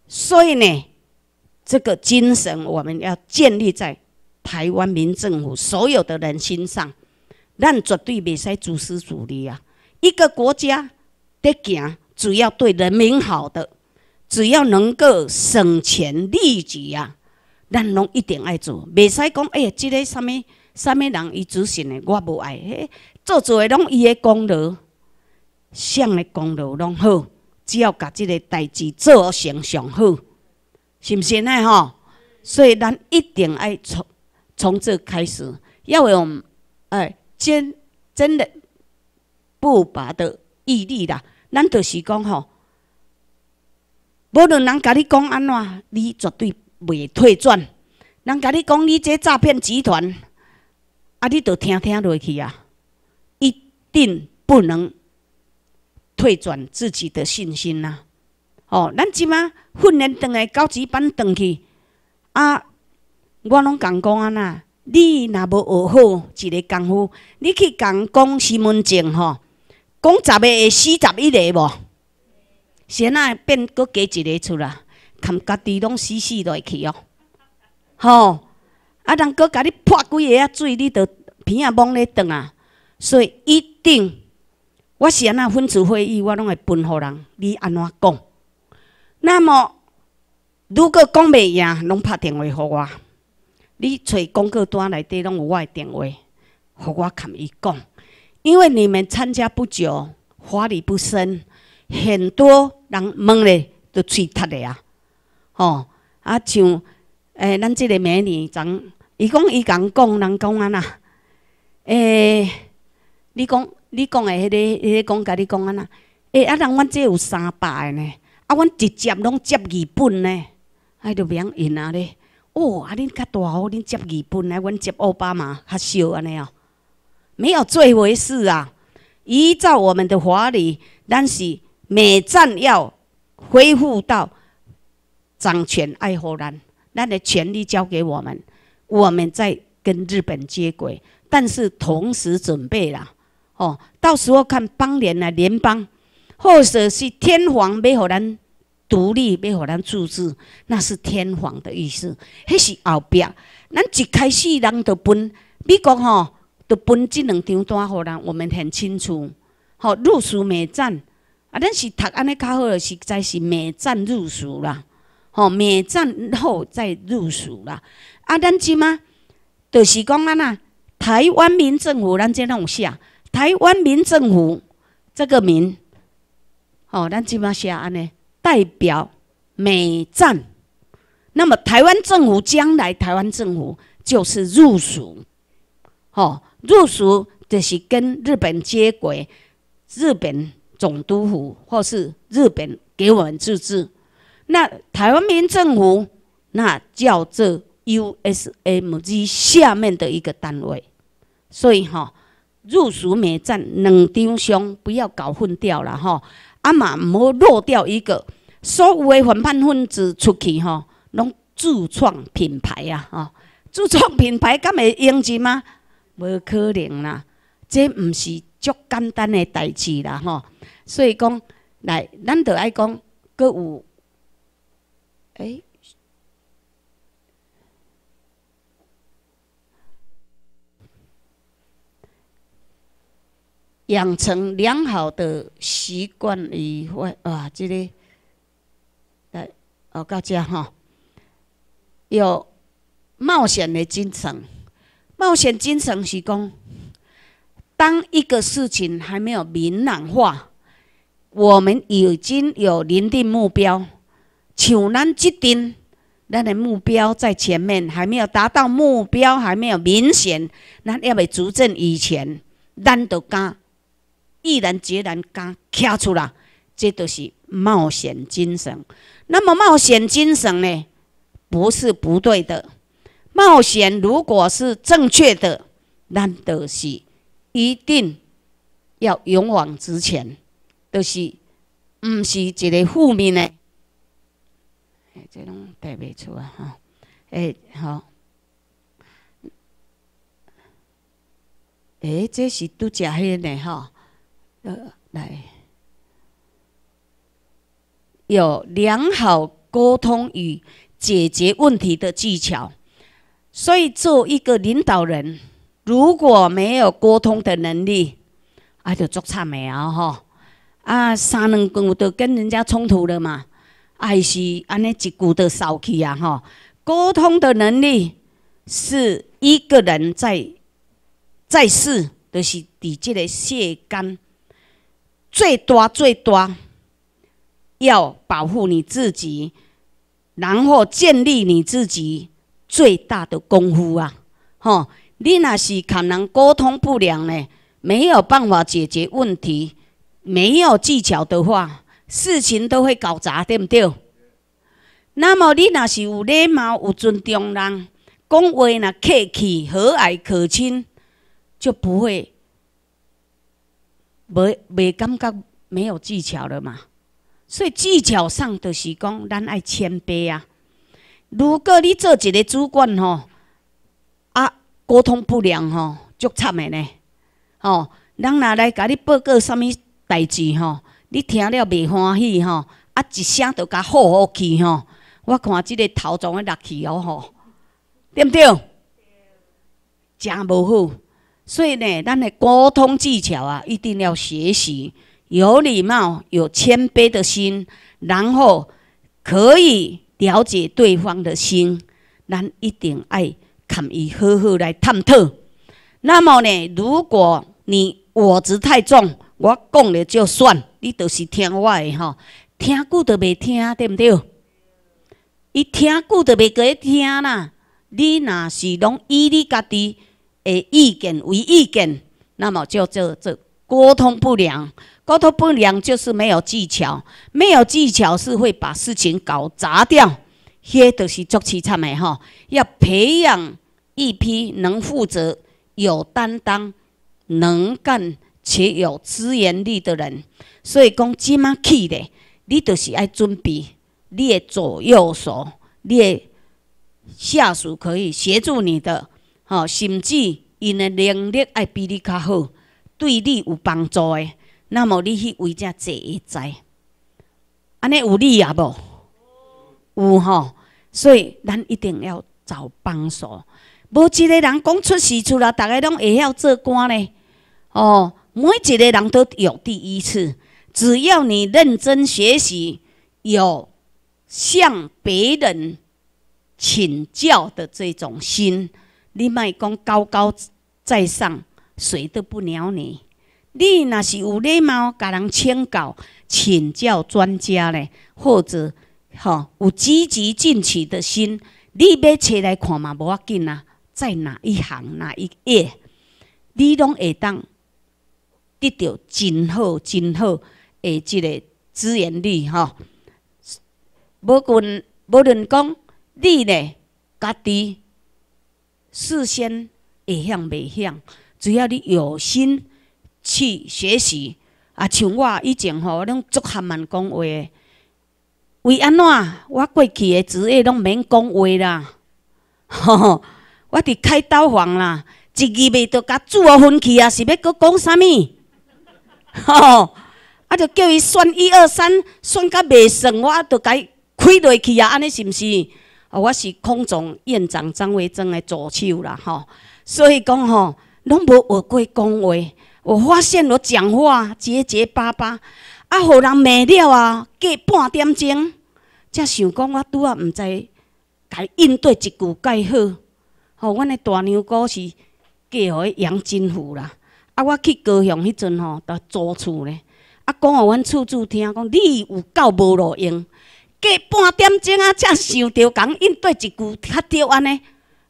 所以呢，这个精神我们要建立在台湾民政府所有的人心上。咱绝对袂使主私主利啊！一个国家得行，只要对人民好的，只要能够省钱利己啊，咱拢一定爱做。袂使讲哎呀，即个啥物啥物难以执行的，我无爱。做做拢伊的功劳。啥的功劳拢好，只要把即个代志做成上好，是毋是呢？吼！所以咱一定要从从这开始，要有哎坚真的不拔的毅力啦。咱就是讲吼，无论人甲你讲安怎，你绝对袂退转。人甲你讲你即诈骗集团，啊，你就听听落去啊，一定不能。退转自己的信心呐！哦，咱即马训练转来高级班转去啊！我拢讲讲啊呐，你若无学好一个功夫，你去讲讲身份证吼，讲十个会死十一个无，先啊变搁加一个出来，含家己拢死死落去哦！吼啊！人搁甲你泼几下水，你着鼻仔懵咧转啊！所以一定。我是安那分子会议，我拢会分互人。你安怎讲？那么如果讲袂赢，拢拍电话乎我。你找广告单内底有我的电话，乎我看伊讲。因为你们参加不久，话理不深，很多人问嘞，都嘴塌嘞啊。吼，啊像诶，咱这个美女长，伊讲伊讲讲，人讲安那？诶，你讲。你讲的迄个，迄个讲，甲你讲安那？哎，啊，人阮这有三百安呢，啊，阮直接拢接二本呢，哎，就免因啊咧。哦，啊，恁甲大号恁接二本，来，阮接奥巴马，较少安尼哦，没有这回事啊。依照我们的法理，咱是每占要恢复到掌权爱护兰，咱的权力交给我们，我们在跟日本接轨，但是同时准备了。哦，到时候看邦联啊，联邦，或者是天皇，要互咱独立，要互咱自治，那是天皇的意思。迄是后壁。咱一开始人就分美国哦，就分这两张单，互人我们很清楚。好，入蜀美战，啊，咱是读安尼较好，实在是美战入蜀啦。好，美战后再入蜀啦。啊，咱即嘛，就是讲安那台湾民政府，咱在有写。台湾民政府这个民，哦，咱怎么写呢？代表美赞，那么台湾政府将来，台湾政府就是入属，哦，入属就是跟日本接轨，日本总督府或是日本给我们自治。那台湾民政府那叫做 USMG 下面的一个单位，所以哈。入署每战两张相，不要搞混掉了吼，啊嘛唔好落掉一个。所有的反叛分子出去吼，拢自创品牌啊吼，自创品牌敢会用钱吗？无可能啦，这唔是足简单的代志啦吼，所以讲，来，咱就爱讲，各有，哎。养成良好的习惯以外，啊，这里来哦，到这哈，有冒险的精神。冒险精神是讲，当一个事情还没有明朗化，我们已经有拟定目标。像咱即阵，咱的目标在前面还没有达到目标，还没有明显，那要袂足证以前，咱就敢。毅然决然敢站出来，这都是冒险精神。那么冒险精神呢，不是不对的。冒险如果是正确的，那就是一定要勇往直前，都是唔是一个负面的。哎，这带出啊！哈，哎，好，哎，这是都食呃，来，有良好沟通与解决问题的技巧，所以做一个领导人如果没有沟通的能力，啊，就做差没啊吼，啊，三两句都跟人家冲突了嘛，啊、是安尼一句都烧起啊吼，沟通的能力是一个人在在世都是伫即的血间。最多最多，要保护你自己，然后建立你自己最大的功夫啊！吼，你那是跟人沟通不良呢，没有办法解决问题，没有技巧的话，事情都会搞砸，对不对？那么你那是有礼貌、有尊重人，讲话呢客气、和蔼可亲，就不会。袂袂感觉没有技巧了嘛，所以技巧上就是讲，咱爱谦卑啊。如果你做一个主管吼，啊，沟通不良吼，就惨的呢。吼，人若来甲你报告什物代志吼，你听了袂欢喜吼，啊，一声就甲吼吼去吼，我看即个头状的力气吼，对毋对。诚无好。所以呢，咱的沟通技巧啊，一定要学习有礼貌、有谦卑的心，然后可以了解对方的心。咱一定爱看伊好好来探讨。那么呢，如果你我执太重，我讲了就算，你都是听我的吼，听久都袂听，对不对？伊听久都未会听啦。你若是拢依你家己。诶，意见为意见，那么就做就沟通不良，沟通不良就是没有技巧，没有技巧是会把事情搞砸掉。遐都是做凄惨的吼，要培养一批能负责、有担当、能干且有资源力的人。所以讲即马去的，你就是爱准备你的左右手，你的下属可以协助你的。吼，甚至因的能力爱比你较好，对你有帮助的，那么你去为遮坐一做，安尼有利啊？无？有吼。所以咱一定要找帮手，无一个人讲出事出来，大家拢会晓做官咧。哦，每一个人都有第一次，只要你认真学习，有向别人请教的这种心。你卖讲高高在上，谁都不鸟你。你若是有礼貌，甲人请教、请教专家咧，或者哈有积极进取的心，你要找来看嘛，无要紧啊。在哪一行哪一页，你拢会当得到真好真好诶，即个资源力吼，无论无论讲你嘞，家己。事先会向袂向？只要你有心去学习，啊，像我以前吼，我拢足下慢讲话的。为安怎？我过去的职业拢免讲话啦。吼，(laughs) 吼，我伫开刀房啦，一日袂著甲煮哦昏去啊？是要搁讲啥物？吼，(laughs) 吼，啊，著叫伊算一二三，算甲未算，我著该开落去啊？安尼是毋是？啊，我是空总院长张维珍的左手啦，吼，所以讲吼，拢无学过讲话。我发现我讲话结结巴巴，啊，互人骂了啊，过半点钟，才想讲我拄啊，毋知该应对一句该好。吼，阮的大娘姑是嫁给杨金虎啦，啊，我去高雄迄阵吼，都租厝咧，啊，讲互阮厝主听，讲你有够无路用。过半点钟啊，才想到讲应对一句较对安尼，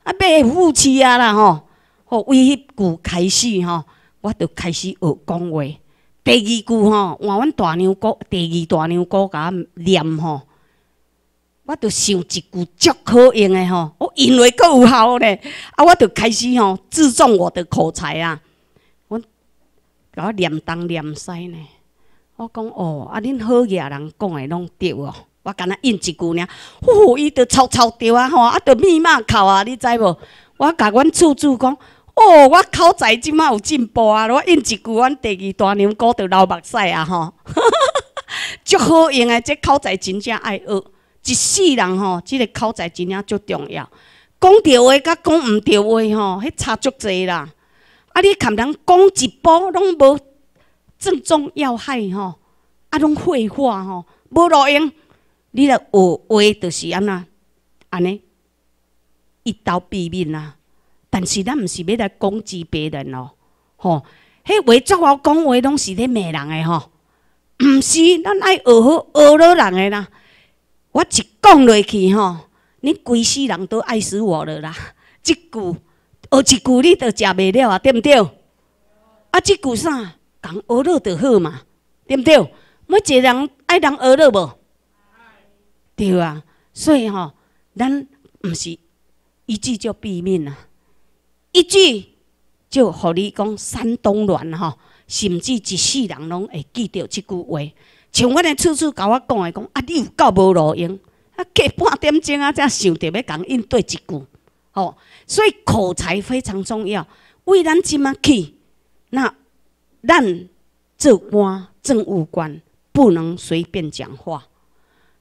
啊，买服务器啊啦吼，吼，为迄句开始吼，我就开始学讲话。第二句吼，换阮大娘姑，第二大娘姑甲念吼，我就想一句足好用的吼，我因为够有效咧，啊，我就开始吼自重我的口才啊，我甲我念东念西呢，我讲哦，啊，恁好个人讲的拢对哦。我敢若应一句俩，呼呼，伊着抄抄着啊，吼啊着密码哭啊，你知无？我甲阮厝主讲，哦，我口才即马有进步啊！我应一句，阮第二大娘顾着流目屎啊，吼，(laughs) 足好用诶，这口才真正爱学，一世人吼，即个口才真正足重要。讲着话甲讲毋着话吼，迄差足济啦！啊，你看人讲一步拢无正中要害吼，啊拢废话吼，无路用。你来学话，就是安那安尼一刀毙命啊！但是咱毋是欲来攻击别人咯，吼！迄话作伙讲话拢是咧骂人诶，吼，(coughs) 毋是咱爱学学了人诶啦。我一讲落去吼，恁规世人都爱死我了啦！一 (laughs) 句，学一句，你都食袂了啊，对毋对？啊，一句啥讲乐就好嘛，对毋对？每一个人爱学乐无？对啊，所以吼，咱毋是一句就毙命啊，一句就互你讲山东乱吼，甚至一世人拢会记着即句话。像我咧处处甲我讲诶，讲啊，你有够无路用啊，隔半点钟啊，才想着要共应对一句吼。所以口才非常重要，为咱即物去，那咱做官、政务官不能随便讲话。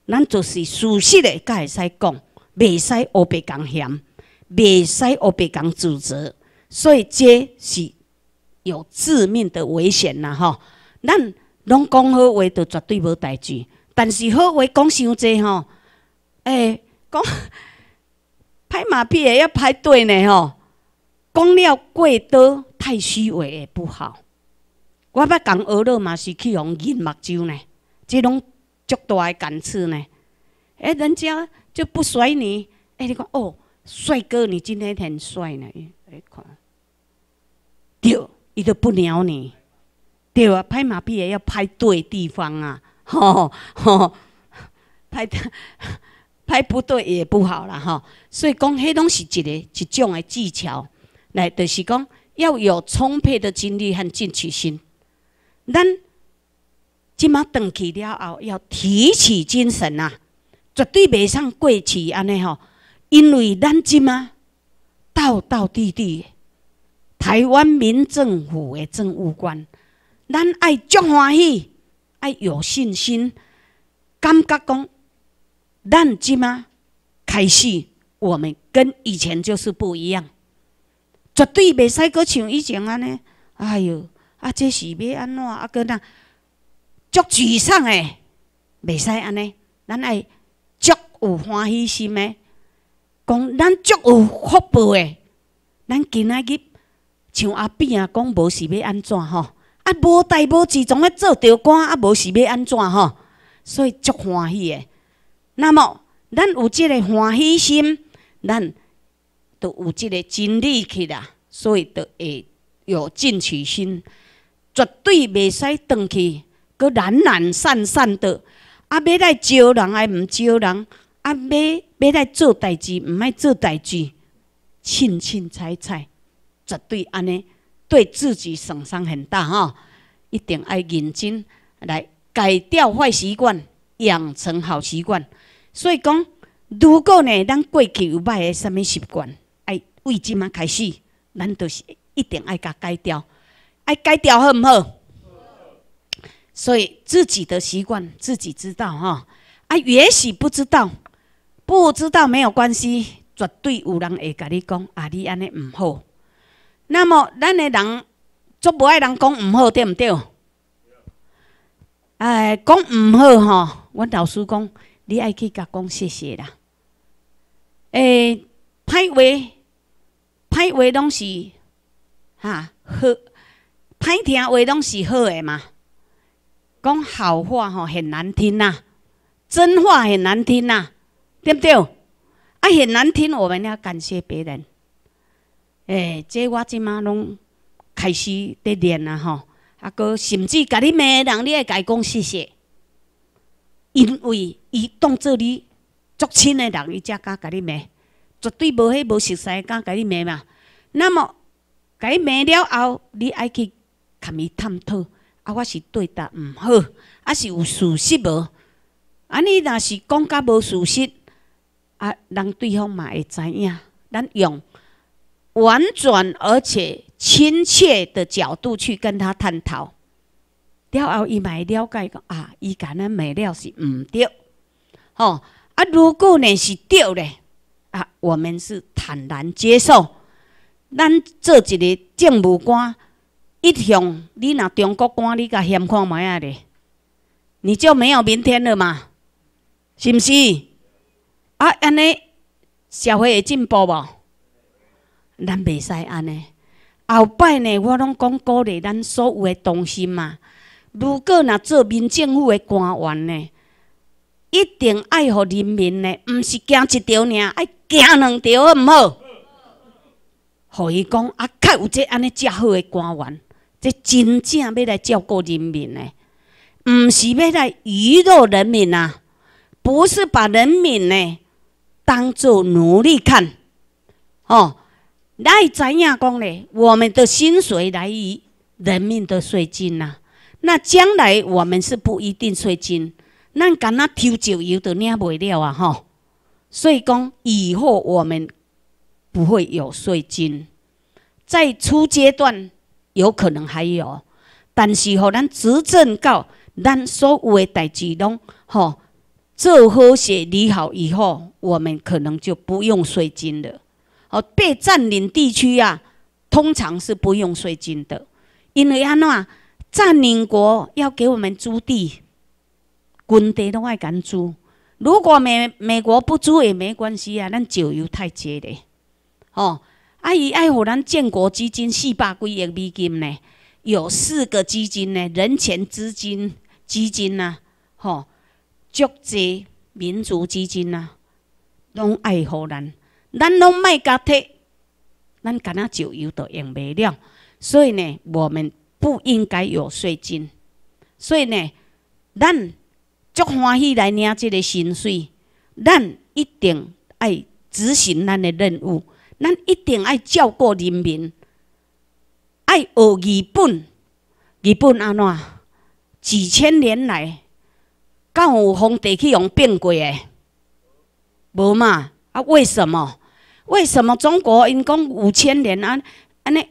咱就是事实的，甲会使讲，袂使黑白讲嫌，袂使黑白讲自责，所以这是有致命的危险呐！吼，咱拢讲好话，就绝对无代志。但是好话讲伤济吼，哎，讲拍 (laughs) 马屁也要拍对呢！吼，讲了过多太虚伪也不好。我捌讲俄罗是去用银目睭呢，即拢足大的感触呢？哎，人家就不甩你。哎，你看，哦，帅哥，你今天很帅呢。哎，看，对，伊都不鸟你。对啊，拍马屁也要拍对地方啊。(laughs) 吼吼，拍的 (laughs) 拍不对也不好啦。吼，所以讲，迄拢是一个一种的技巧，来就是讲要有充沛的精力和进取心。咱。即物登起了后，要提起精神啊，绝对袂上过去安尼吼。因为咱即物到到地地，台湾民政府的政务官，咱爱足欢喜，爱有信心，感觉讲，咱即物开始，我们跟以前就是不一样，绝对袂使阁像以前安尼。哎呦，啊，这是要安怎啊？阁那。足沮丧诶，袂使安尼，咱爱足有欢喜心诶，讲咱足有福报诶，咱今仔日像阿扁啊，讲无是要安怎吼？啊，无代无志，总要做着官啊，无是要安怎吼？所以足欢喜诶。那么咱有即个欢喜心，咱就有即个精力去啦，所以就会有进取心，绝对袂使倒去。懒懒散散的，啊，要来招人还唔招人，啊，要要来做代志唔爱做代志，清清采采，绝对安尼，对自己损伤很大哈！一定爱认真来改掉坏习惯，养成好习惯。所以讲，如果呢，咱过去有歹的什么习惯，爱为即啊开始，咱就是一定爱甲改掉，爱改掉好唔好？所以自己的习惯自己知道哈，啊，也许不知道，不知道没有关系，绝对有人会甲你讲啊，你安尼毋好。那么咱的人就不爱人讲毋好，对毋对？哎，讲毋好哈，我老师讲，你爱去甲讲谢谢啦。诶，歹话歹话，拢是哈好，歹听话拢是好的嘛。讲好话吼很难听呐，真话很难听呐，对不对？啊，很难听，我们要感谢别人。诶，这我即妈拢开始在练了吼，啊哥，甚至甲你骂人，你也该讲谢谢，因为伊当做你足亲的人，伊才敢甲你骂，绝对无迄无熟识敢甲你骂嘛。那么，该骂了后，你爱去甲伊探讨。啊，我是对答毋好，还是有事实无？安尼，若是讲噶无事实，啊，人对方嘛会知影。咱用婉转而且亲切的角度去跟他探讨，了后伊会了解讲啊，伊讲咱买了是毋对，吼啊，如果呢是对咧，啊，我们是坦然接受。咱做一日政务官。一向你若中国官，你甲嫌看买啊咧，你就没有明天了嘛？是毋是？啊，安尼社会会进步无？咱袂使安尼。后摆呢，我拢讲鼓励咱所有的同心嘛，如果若做民政府的官员呢，一定爱护人民呢，毋是行一条尔，爱行两条，好毋好？互伊讲？啊，较有这安尼遮好的官员。这真正要来照顾人民呢，毋是要来娱乐人民啊，不是把人民呢当做奴隶看，吼，那怎样讲呢？我们的薪水来于人民的税金呐，那将来我们是不一定税金，咱敢那抽石油都领不了啊，吼，所以讲以后我们不会有税金，在初阶段。有可能还有，但是吼，咱执政到咱所有的代志拢吼做好，是理好以后，我们可能就不用税金了。哦，被占领地区啊，通常是不用税金的，因为安怎占领国要给我们租地，军地都爱敢租。如果美美国不租也没关系啊，咱石油太济了，哦。爱伊爱护咱建国基金四百几亿美金呢，有四个基金呢，人权资金基金呐，吼，族籍民族基金呐，拢爱护咱，咱拢卖甲体，咱囡仔石油都用袂了，所以呢，我们不应该有税金，所以呢，咱足欢喜来领即个薪水，咱一定爱执行咱的任务。咱一定爱照顾人民，爱学日本。日本安怎？几千年来，敢有皇帝去用变过诶？无嘛？啊，为什么？为什么中国因讲五千年啊？安尼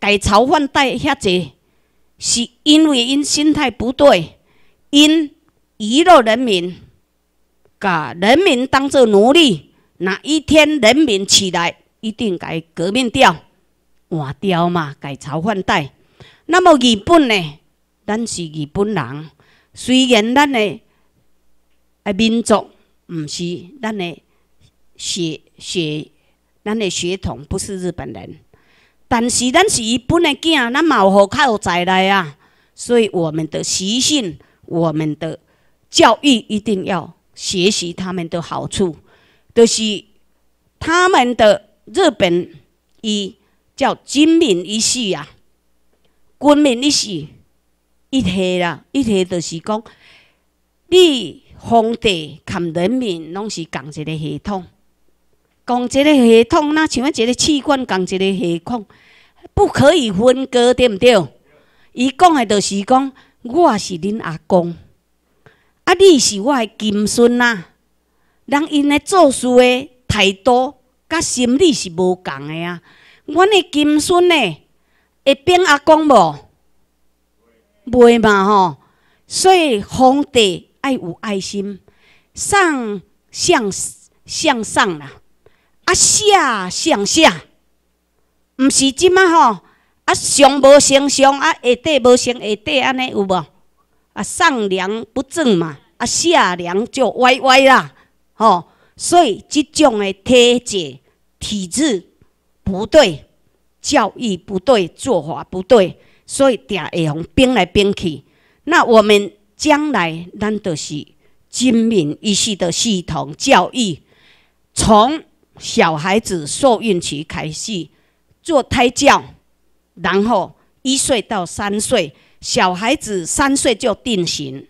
改朝换代遐济，是因为因心态不对，因愚弄人民，把人民当作奴隶。哪一天人民起来？一定改革命掉，换掉嘛，改朝换代。那么日本呢？咱是日本人，虽然咱的诶民族不是咱的血血，咱的血统不是日本人，但是咱是日本的囝，咱毛何靠在来啊？所以我们的习性，我们的教育一定要学习他们的好处，就是他们的。日本伊叫军民一视啊，军民一视，一切啦，一切就是讲，你皇帝含人民拢是共一个系统，共一个系统，那像一个器官，共一个系统，不可以分割，对不对？伊讲的就是讲，我是恁阿公，啊，你是我的金孙呐，人因的做事的太多。甲心理是无共的啊！阮的金孙呢，会变阿公无？袂嘛吼！所以皇帝爱有爱心，上向向上啦，啊下向下，唔是即摆吼！啊上无成上，啊下底无成下底，安尼有无？啊上梁不正嘛，啊下梁就歪歪啦，吼！所以，这种的体制、体制不对，教育不对，做法不对，所以才会用变来变去。那我们将来，咱就是精面一系的系统教育，从小孩子受孕期开始做胎教，然后一岁到三岁，小孩子三岁就定型。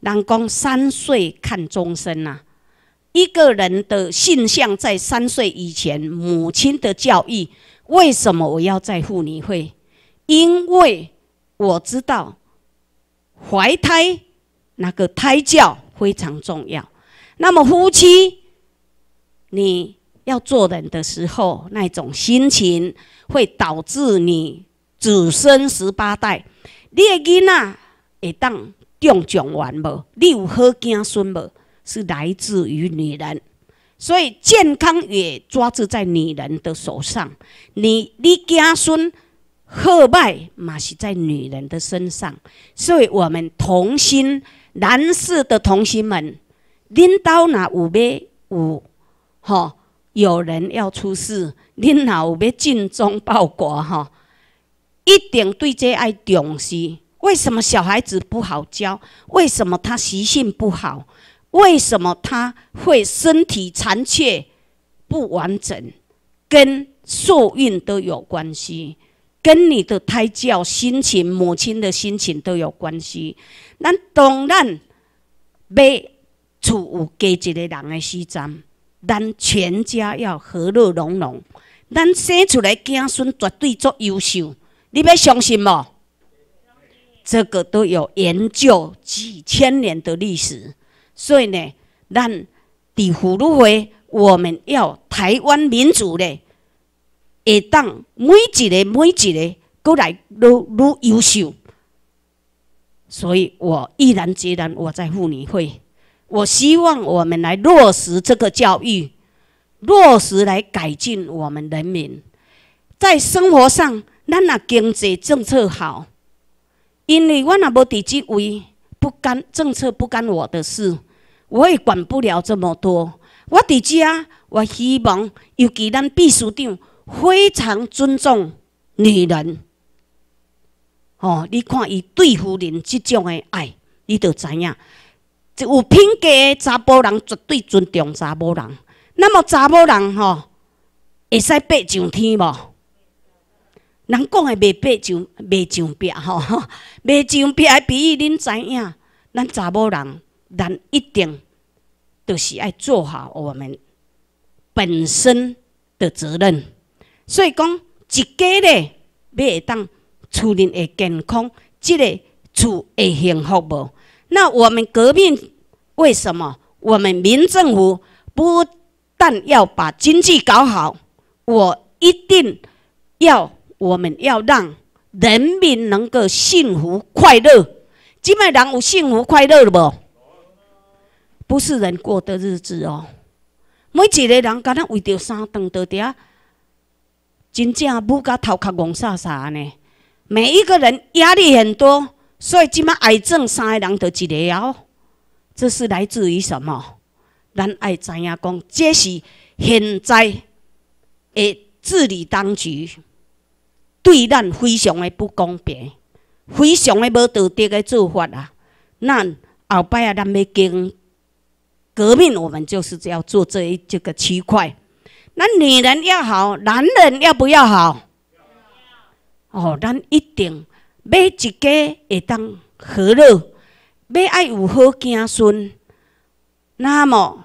人讲三岁看终身呐。一个人的性向在三岁以前，母亲的教育。为什么我要在妇女会？因为我知道怀胎那个胎教非常重要。那么夫妻，你要做人的时候那种心情，会导致你子孙十八代。你的囡仔会当中状元无？你有好子孙无？是来自于女人，所以健康也抓住在女人的手上。你你家孙后代嘛是在女人的身上，所以我们同心男士的同心们，领导哪有没有哈？有人要出事，领导有要尽忠报国哈？一定对这爱重视。为什么小孩子不好教？为什么他习性不好？为什么他会身体残缺不完整？跟受孕都有关系，跟你的胎教、心情、母亲的心情都有关系。咱当然要处有家一个人的时阵，咱全家要和乐融融，咱生出来子孙绝对足优秀。你要相信吗？这个都有研究几千年的历史。所以呢，咱伫妇女会，我们要台湾民主嘞，会当每一个每一个过来都愈优秀。所以我毅然决然我在妇女会，我希望我们来落实这个教育，落实来改进我们人民在生活上，咱啊经济政策好，因为我若无伫即位，不干政策不干我的事。我也管不了这么多。我伫遮，我希望尤其咱秘书长非常尊重女人。哦，你看伊对夫人这种的爱，你就知影。有品格的查甫人绝对尊重查某人。那么查某人，吼会使爬上天无？人讲的未爬上，未上壁，吼，未 (laughs) 上壁的比喻，恁知影？咱查某人。咱一定就是爱做好我们本身的责任。所以讲，一家咧要会当厝人会健康，即个厝会幸福无？那我们革命为什么？我们民政府不但要把经济搞好，我一定要我们要让人民能够幸福快乐。即妹人有幸福快乐了无？不是人过的日子哦。每一个人敢若为着三顿到底啊，真正不甲头壳戆傻傻呢。每一个人压力很多，所以即马癌症三个人到一个哦。这是来自于什么？咱爱知影讲，这是现在的治理当局对咱非常的不公平，非常的无道德的做法啊。咱后摆啊，咱要经。革命，我们就是要做这一这个区块。那女人要好，男人要不要好？哦，咱一定每一家会当和乐，每爱有好子孙。那么，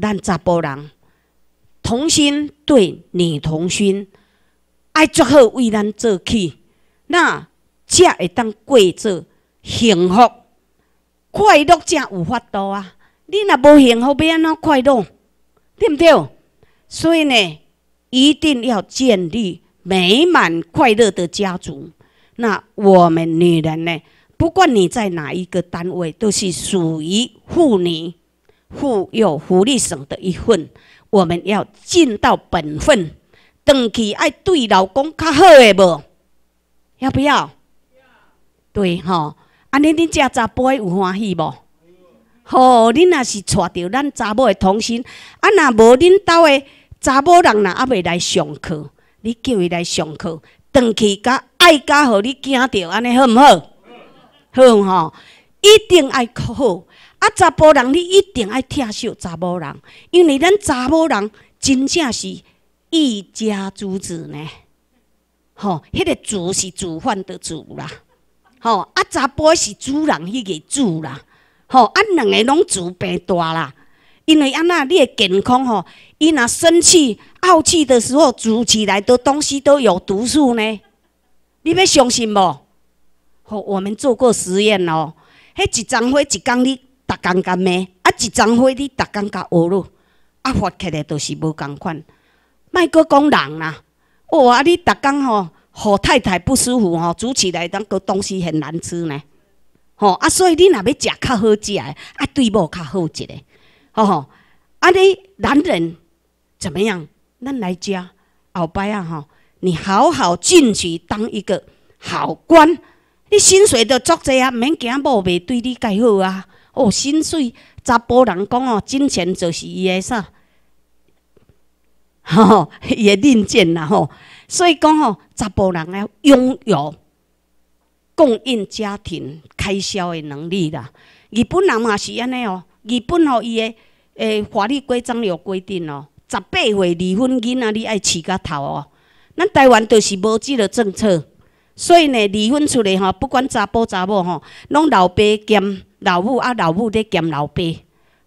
咱查甫人同心对，女同心爱做好为咱做起，那才会当过着幸福快乐，才有法度啊！你若无幸福，要安那快乐，对不对？所以呢，一定要建立美满快乐的家族。那我们女人呢，不管你在哪一个单位，都是属于妇女妇幼福利省的一份。我们要尽到本分，长期爱对老公较好的无？要不要？对吼，安尼恁家仔婆有欢喜无？吼，恁若是娶着咱查某的童心，啊，若无恁兜的查某人若也未来上课，你叫伊来上课，长期甲爱家，互你惊着，安尼好毋好？好吼？一定爱靠好，啊，查甫人你一定爱疼惜查某人，因为咱查某人真正是一家之子呢。吼，迄个主是主饭的主啦，吼，啊，查甫是主人迄个主啦。吼，啊，两个拢自病大啦，因为安娜，你的健康吼，伊若生气、傲气的时候，煮起来的东西都有毒素呢。你要相信无？吼，我们做过实验哦，迄一丛花一工你逐工甲咩，啊一丛花你逐工甲恶咯，啊发起来都是无共款。莫阁讲人啦。哇，你逐工吼，互太太不舒服吼，煮起来当个东西很难吃呢。哦啊，所以你若要食较好食的，啊对某较好食的，哦，啊你男人怎么样？咱来遮后摆啊，吼，你好好进去当一个好官，你薪水就足济啊，免惊某袂对你介好啊。哦，薪水，查甫人讲哦，金钱就是伊个啥，吼，伊个零件啦吼。所以讲哦，查甫人要拥有。供应家庭开销的能力啦。日本人嘛是安尼哦，日本哦伊的诶法律规章有规定哦，十八岁离婚囡仔你爱饲个头哦。咱台湾就是无即个政策，所以呢离婚出来吼，不管查甫查某吼，拢老爸兼老母啊，老母在兼老爸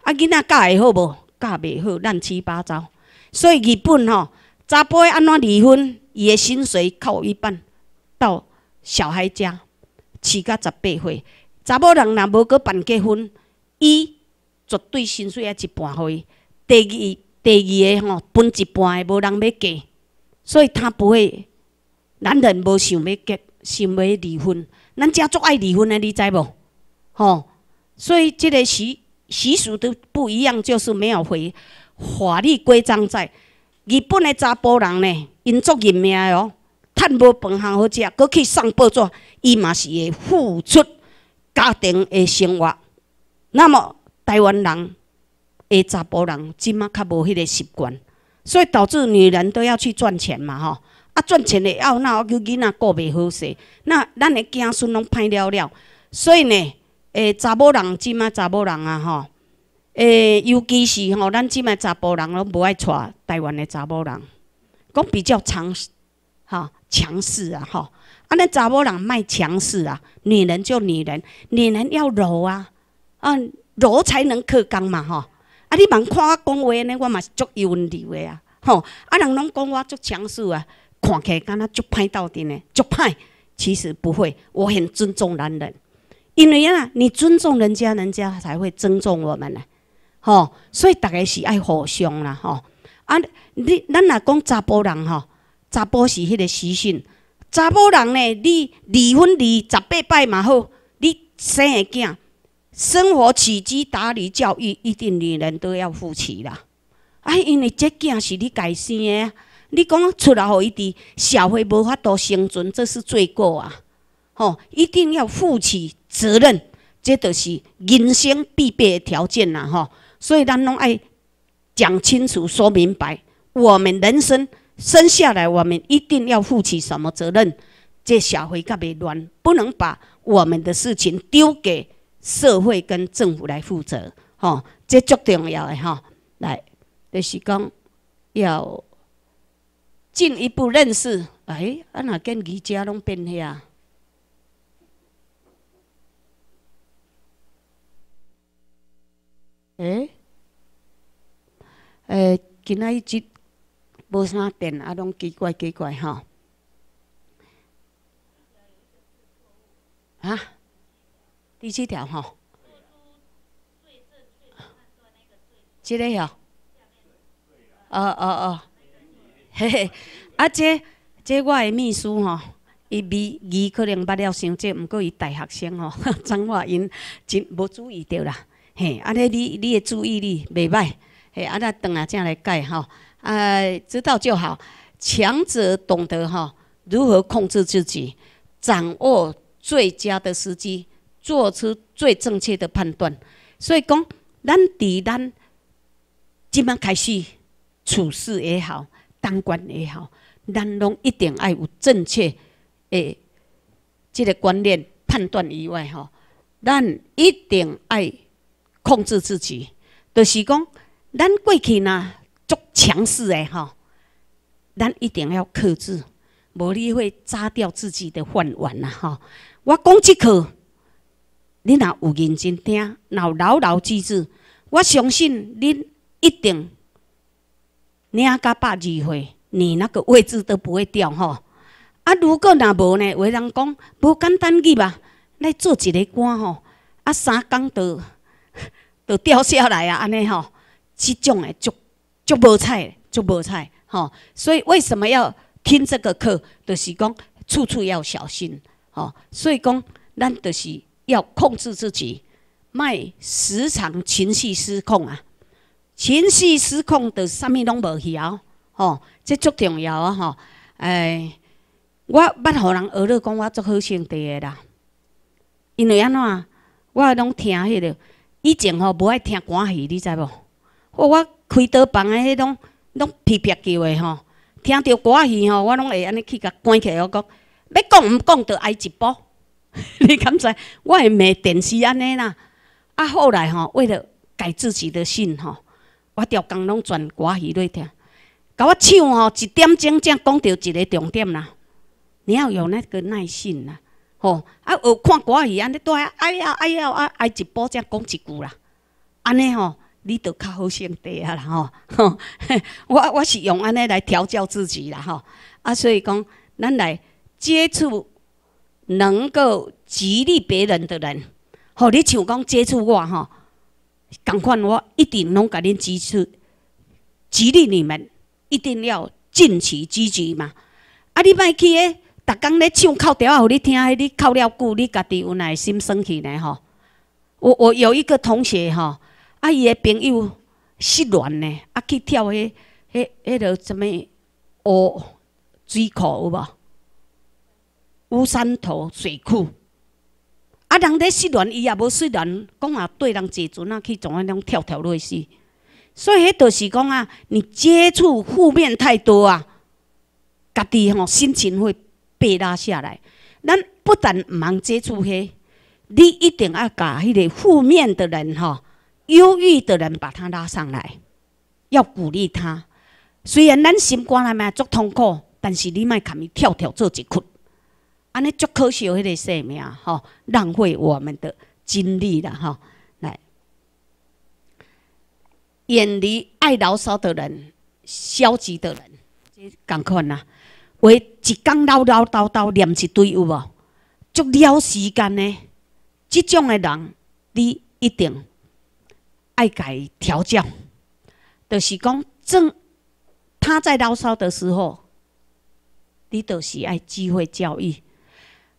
啊，囡仔教会好无？教袂好，乱七八糟。所以日本吼，查甫安怎离婚？伊的薪水扣一半到小孩家。饲到十八岁，查某人若无阁办结婚，伊绝对薪水还一半伊。第二、第二个吼分一半，无人要嫁，所以他不会。男人无想要结，想要离婚。咱家足爱离婚的，你知无？吼，所以即个习习俗都不一样，就是没有回法律规章在。日本的查甫人呢，因足人命哦。趁无饭通好食，阁去送报纸，伊嘛是会付出家庭的生活。那么台湾人诶，查甫人即卖较无迄个习惯，所以导致女人都要去赚钱嘛，吼。啊，赚钱的要那叫囡仔顾袂好势，那咱诶囝孙拢歹了了。所以呢，诶，查某人即卖查某人啊，吼，诶，尤其是吼，咱即卖查甫人拢无爱娶台湾诶查某人，讲比较长。哈强势啊哈！啊，那查某人卖强势啊，女人就女人，女人要柔啊，啊柔才能克刚嘛哈！啊，你茫看我讲话呢，我嘛是足温柔的啊，吼！啊，人拢讲我足强势啊，看起来敢那足派到的呢，足派。其实不会，我很尊重男人，因为啊，你尊重人家，人家才会尊重我们呢，吼！所以大家是爱互相啦，吼！啊，你咱若讲查甫人吼。查甫是迄个习性，查甫人呢？你离婚离十八摆嘛好，你生个囝，生活起居、打理教育，一定女人都要负起啦。啊，因为这囝是你家生的，你讲出来互伊伫社会无法度生存，这是罪过啊！吼，一定要负起责任，这都是人生必备的条件啦！吼，所以咱拢爱讲清楚、说明白，我们人生。生下来，我们一定要负起什么责任？这社会特别乱，不能把我们的事情丢给社会跟政府来负责，哦，这最重要的哈。来，就是讲要进一步认识。哎，啊，那跟期家拢变遐。哎，哎，今来无啥电啊，拢奇怪奇怪吼。啊，第四条吼，即个吼，哦哦哦，(laughs) 嘿嘿，啊，即即我的秘书吼，伊秘伊可能捌了伤即毋过伊大学生吼，张 (laughs) 话因真无注意着啦，嘿，啊，尼你你的注意力袂歹，嘿，啊，咱等下再来改吼。哎，知道就好。强者懂得哈，如何控制自己，掌握最佳的时机，做出最正确的判断。所以讲，咱伫咱即麦开始处事也好，当官也好，咱拢一定爱有正确诶这个观念判断以外哈，咱一定爱控制自己。就是讲，咱过去呢。足强势诶，吼，咱一定要克制，无你会砸掉自己的饭碗呐，吼。我讲一句，恁若有认真听，有牢牢记住，我相信恁一定啊，到百二岁，你那个位置都不会掉，吼。啊，如果若无呢，有人讲无简单去吧，来做一个官，吼，啊，三工到到 (laughs) 掉下来啊，安尼，吼，即种诶足。就无菜，就无菜，吼！所以为什么要听这个课？就是讲处处要小心，吼！所以讲，咱就是要控制自己，莫时常情绪失控啊！情绪失控的啥物拢无晓，吼！这足重要啊，吼！哎，我捌互人学了讲我足好性地个啦，因为安怎我拢听迄个以前吼，无爱听歌戏，你知无？我我。开刀房的迄种，拢批评句话吼，听到歌戏吼，我拢会安尼去甲关起，我讲要讲毋讲着爱直播，(laughs) 你敢知？我会咪电视安尼啦。啊，后来吼，为了改自己的性吼，我条工拢转歌戏里听，甲我唱吼，一点钟正讲着一个重点啦，你要有那个耐心啦，吼啊，有看歌戏安尼，爱哎呀哎呀，爱直播才讲一句啦，安尼吼。你都较好性地啊，吼！(laughs) 我我是用安尼来调教自己啦，吼！啊，所以讲，咱来接触能够激励别人的人，吼！你像讲接触我，吼，共款我一定拢甲恁支持，激励你们，一定要尽其积极嘛！啊，你别去诶，逐工咧唱哭调啊，互你听，你哭了久，你家己有耐心生气呢，吼！我我有一个同学，吼。啊！伊个朋友失恋呢，啊去跳迄迄迄个什物湖水库有无？乌山头水库，啊人咧失恋，伊也无失恋，讲啊，对人坐船啊去种迄种跳跳落去死。所以迄就是讲啊，你接触负面太多啊，家己吼心情会被拉下来。咱不但毋通接触迄，你一定要甲迄个负面的人吼。忧郁的人把他拉上来，要鼓励他。虽然咱心肝内面足痛苦，但是你卖喊伊跳跳做一困，安尼足可惜，迄个生命吼，浪费我们的精力了哈。来，远离爱牢骚的人、消极的人，即共款呐，为一工唠唠叨叨念一堆有无？足了时间呢，这种的人你一定。爱改调教，就是讲正他在牢骚的时候，你就是爱智慧教育。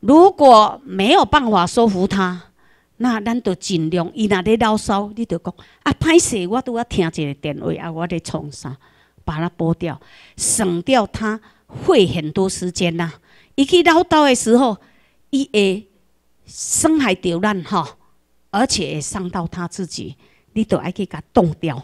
如果没有办法说服他，那咱就尽量。伊那里牢骚，你就讲啊，歹势我拄要听一个电话啊，我得创啥把他拨掉，省掉他费很多时间呐。伊去唠叨的时候，伊会伤害到咱哈，而且伤到他自己。你著爱去甲冻掉，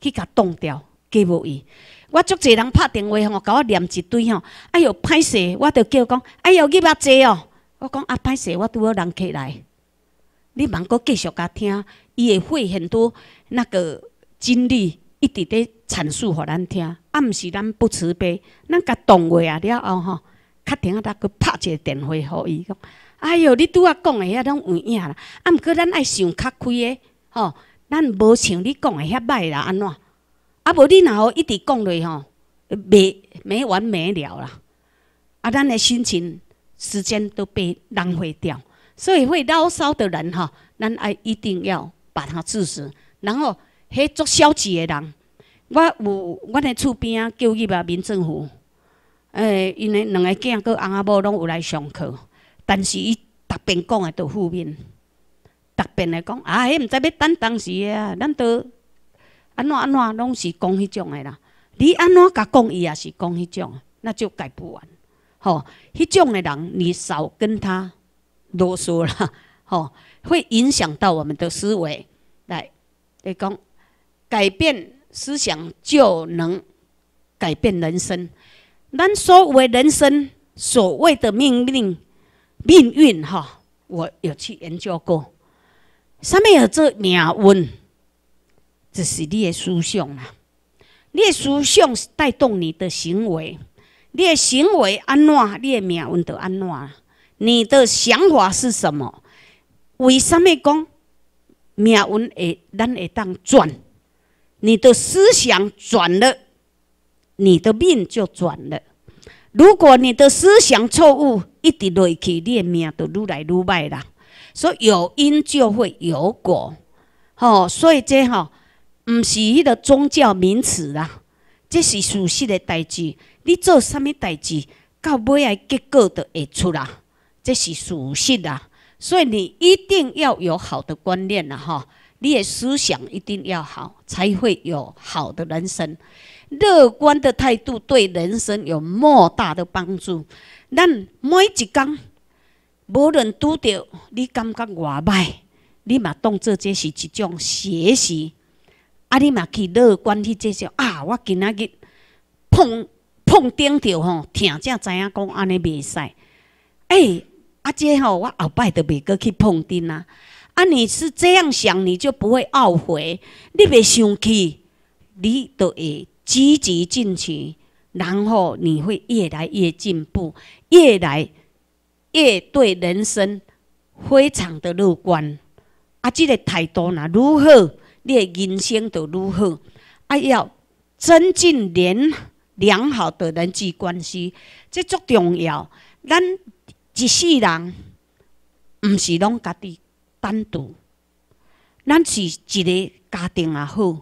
去甲冻掉，计无伊。我足济人拍电话吼，甲我念一堆吼。哎哟，歹势，我著叫讲，哎哟，你别坐哦。我讲啊，歹势，我拄好人起来。你茫阁继续甲听，伊会费很多那个精力，一直伫阐述互咱听。啊，毋是咱不慈悲，咱甲冻话啊了后吼，确定啊，搭去拍一个电话互伊讲。哎哟，你拄啊讲个遐拢有影啦。啊，毋过咱爱想较开的吼。咱无像你讲的遐歹啦，安怎？啊，无你然后一直讲落吼，没没完没了啦。啊，咱的心情、时间都被浪费掉。所以会牢骚的人吼，咱爱一定要把他制止。然后，迄做消极的人，我有，我的厝边啊，就伊啊，民政府。诶，因为两个囝哥、阿阿婆拢有来上课，但是伊逐遍讲的都负面。答辩来讲，啊，迄毋知要等当时啊，咱都安怎安怎，拢是讲迄种诶啦。你安怎甲讲，伊也是讲迄种，那就改不完。吼，迄种诶人，你少跟他啰嗦啦，(laughs) 吼，会影响到我们的思维。来，来讲，改变思想就能改变人生。咱所谓人生所谓的命令、命运哈，我有去研究过。啥物叫做命运？这是你的思想啦，你的思想带动你的行为，你的行为安怎，你的命运就安怎。你的想法是什么？为什么讲命运会咱会当转？你的思想转了，你的命就转了。如果你的思想错误，一直累积，你的命就愈来愈坏啦。所以有因就会有果，吼！所以这吼，毋是迄个宗教名词啦，这是事实的代志。你做啥物代志，到尾来结果都会出啦，这是事实啦。所以你一定要有好的观念啦，哈！你的思想一定要好，才会有好的人生。乐观的态度对人生有莫大的帮助。咱每一工。无论拄到你感觉外歹，你嘛当做这是一种学习，啊，你嘛去乐观去接受。啊，我今仔日碰碰顶着吼，听则知影讲安尼袂使。诶啊，这吼我后摆都袂个去碰顶啦。啊，你是这样想，你就不会懊悔，你袂生气，你都会积极进取，然后你会越来越进步，越来。越对人生非常的乐观，啊，这个态度呢，如何，你的人生就如何。啊，要增进良良好的人际关系，这足重要。咱一世人，唔是拢家己单独，咱是一个家庭也好，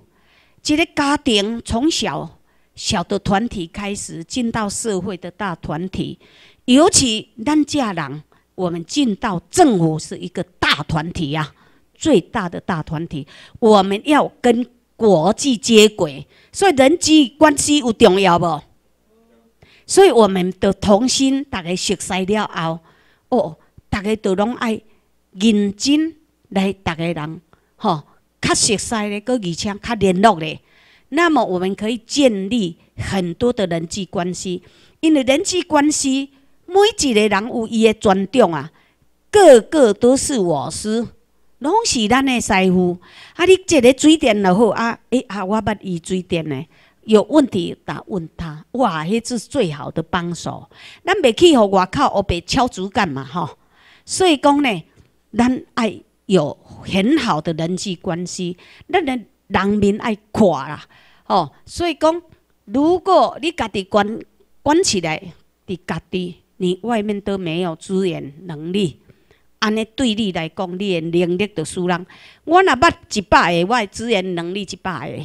一个家庭从小小的团体开始，进到社会的大团体。尤其咱家人，我们进到政府是一个大团体呀，最大的大团体，我们要跟国际接轨，所以人际关系有重要不？所以我们的同心，大家熟悉了后，哦，大家都拢爱认真来，大家人，吼，较熟悉咧，够而且较联络咧，那么我们可以建立很多的人际关系，因为人际关系。每一个人有伊的尊重啊，个个都是我师，拢是咱的师傅。啊，你一个水电就好啊，哎啊，我捌伊水电呢，有问题打问他，哇，迄是最好的帮手。咱袂去互外口我白敲竹竿嘛，吼。所以讲呢，咱爱有很好的人际关系，咱的人民爱看啦，吼。所以讲，如果你家己管管起来，你家己。你外面都没有资源能力，安尼对你来讲，你的能力就输人。我若捌一百个外资源能力一百个，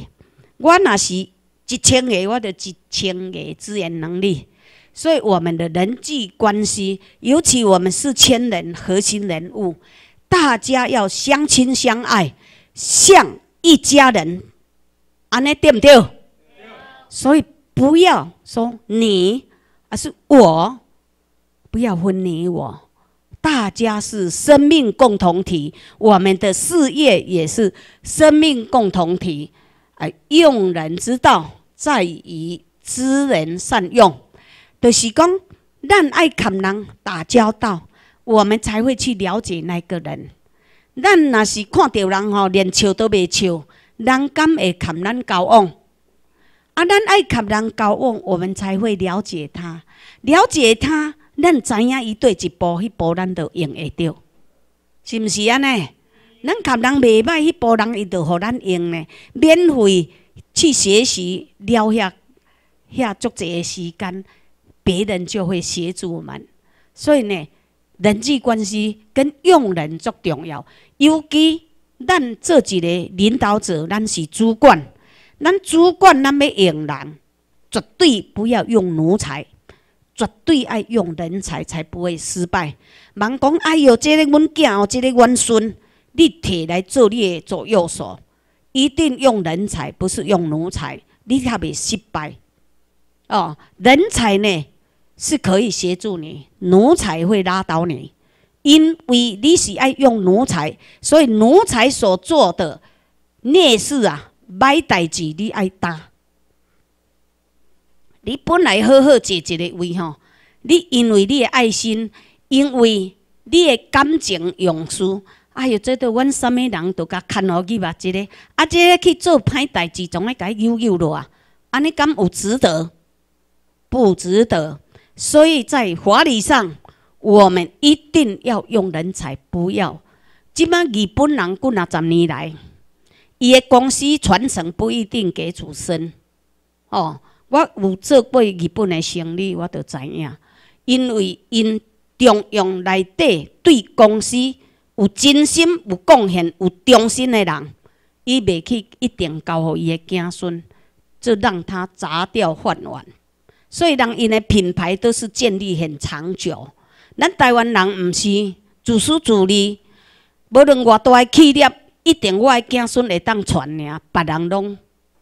我若是一千个我就一千个资源能力。所以，我们的人际关系，尤其我们是千人核心人物，大家要相亲相爱，像一家人。安尼对不对？所以不要说你，还是我。不要分你我，大家是生命共同体，我们的事业也是生命共同体。啊，用人之道在于知人善用，就是讲，咱爱跟人打交道，我们才会去了解那个人。咱那是看到人哈，连笑都未笑，人敢会跟咱交往？啊，咱爱跟人交往，我们才会了解他，了解他。咱知影伊对一步，迄步咱就用会到，是毋是安尼？咱给人袂歹，迄步人伊就互咱用呢。免费去学习了遐遐足济个时间，别人就会协助我们。所以呢，人际关系跟用人足重要，尤其咱做一个领导者，咱是主管，咱主管咱要用人，绝对不要用奴才。绝对爱用人才，才不会失败。茫讲哎呦，这个阮囝哦，这个孙，你摕来做你的左右手，一定用人才，不是用奴才，你袂失败。哦，人才呢是可以协助你，奴才会拉倒你。因为你是爱用奴才，所以奴才所做的孽事啊，歹代志你爱担。你本来好好坐一个位吼，你因为你的爱心，因为你的感情用事，哎呦，这对阮什物人都甲看落去吧，即个啊，即个去做歹代志，要个伊悠悠落啊，安尼敢有值得？不值得。所以在法理上，我们一定要用人才，不要即摆日本人过了十年来，伊的公司传承不一定给子孙哦。我有做过日本的生理，我就知影，因为因中央内底对公司有真心、有贡献、有忠心的人，伊未去一定交互伊的子孙，就让他砸掉饭碗。所以人因的品牌都是建立很长久。咱台湾人毋是自私自利，无论偌大的企业，一定我诶子孙会当传呢，别人拢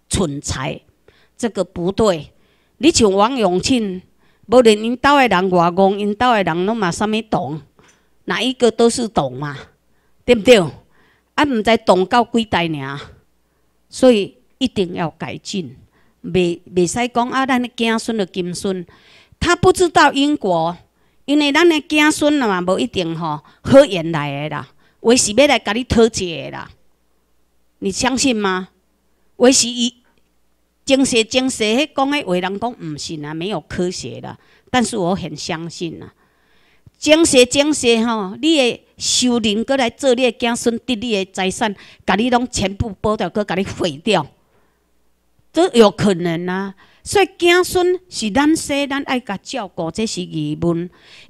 蠢材。这个不对，你像王永庆，无论因岛诶人偌讲，因岛诶人拢嘛啥物懂，哪一个都是懂嘛，对不对？啊，毋知懂到几代尔，所以一定要改进，未未使讲啊，咱诶子孙着金孙他不知道因果，因为咱诶子孙嘛无一定吼好缘来诶啦，为是要来甲你讨债诶啦，你相信吗？为是伊。真实，真实，迄讲诶话，人讲毋信啊，没有科学啦。但是我很相信呐。真实，真实，吼，你诶，修灵过来做你诶子孙，得你诶财产，甲你拢全部剥夺，搁甲你毁掉，都有可能啊。所以子孙是咱先，咱爱甲照顾，这是义务。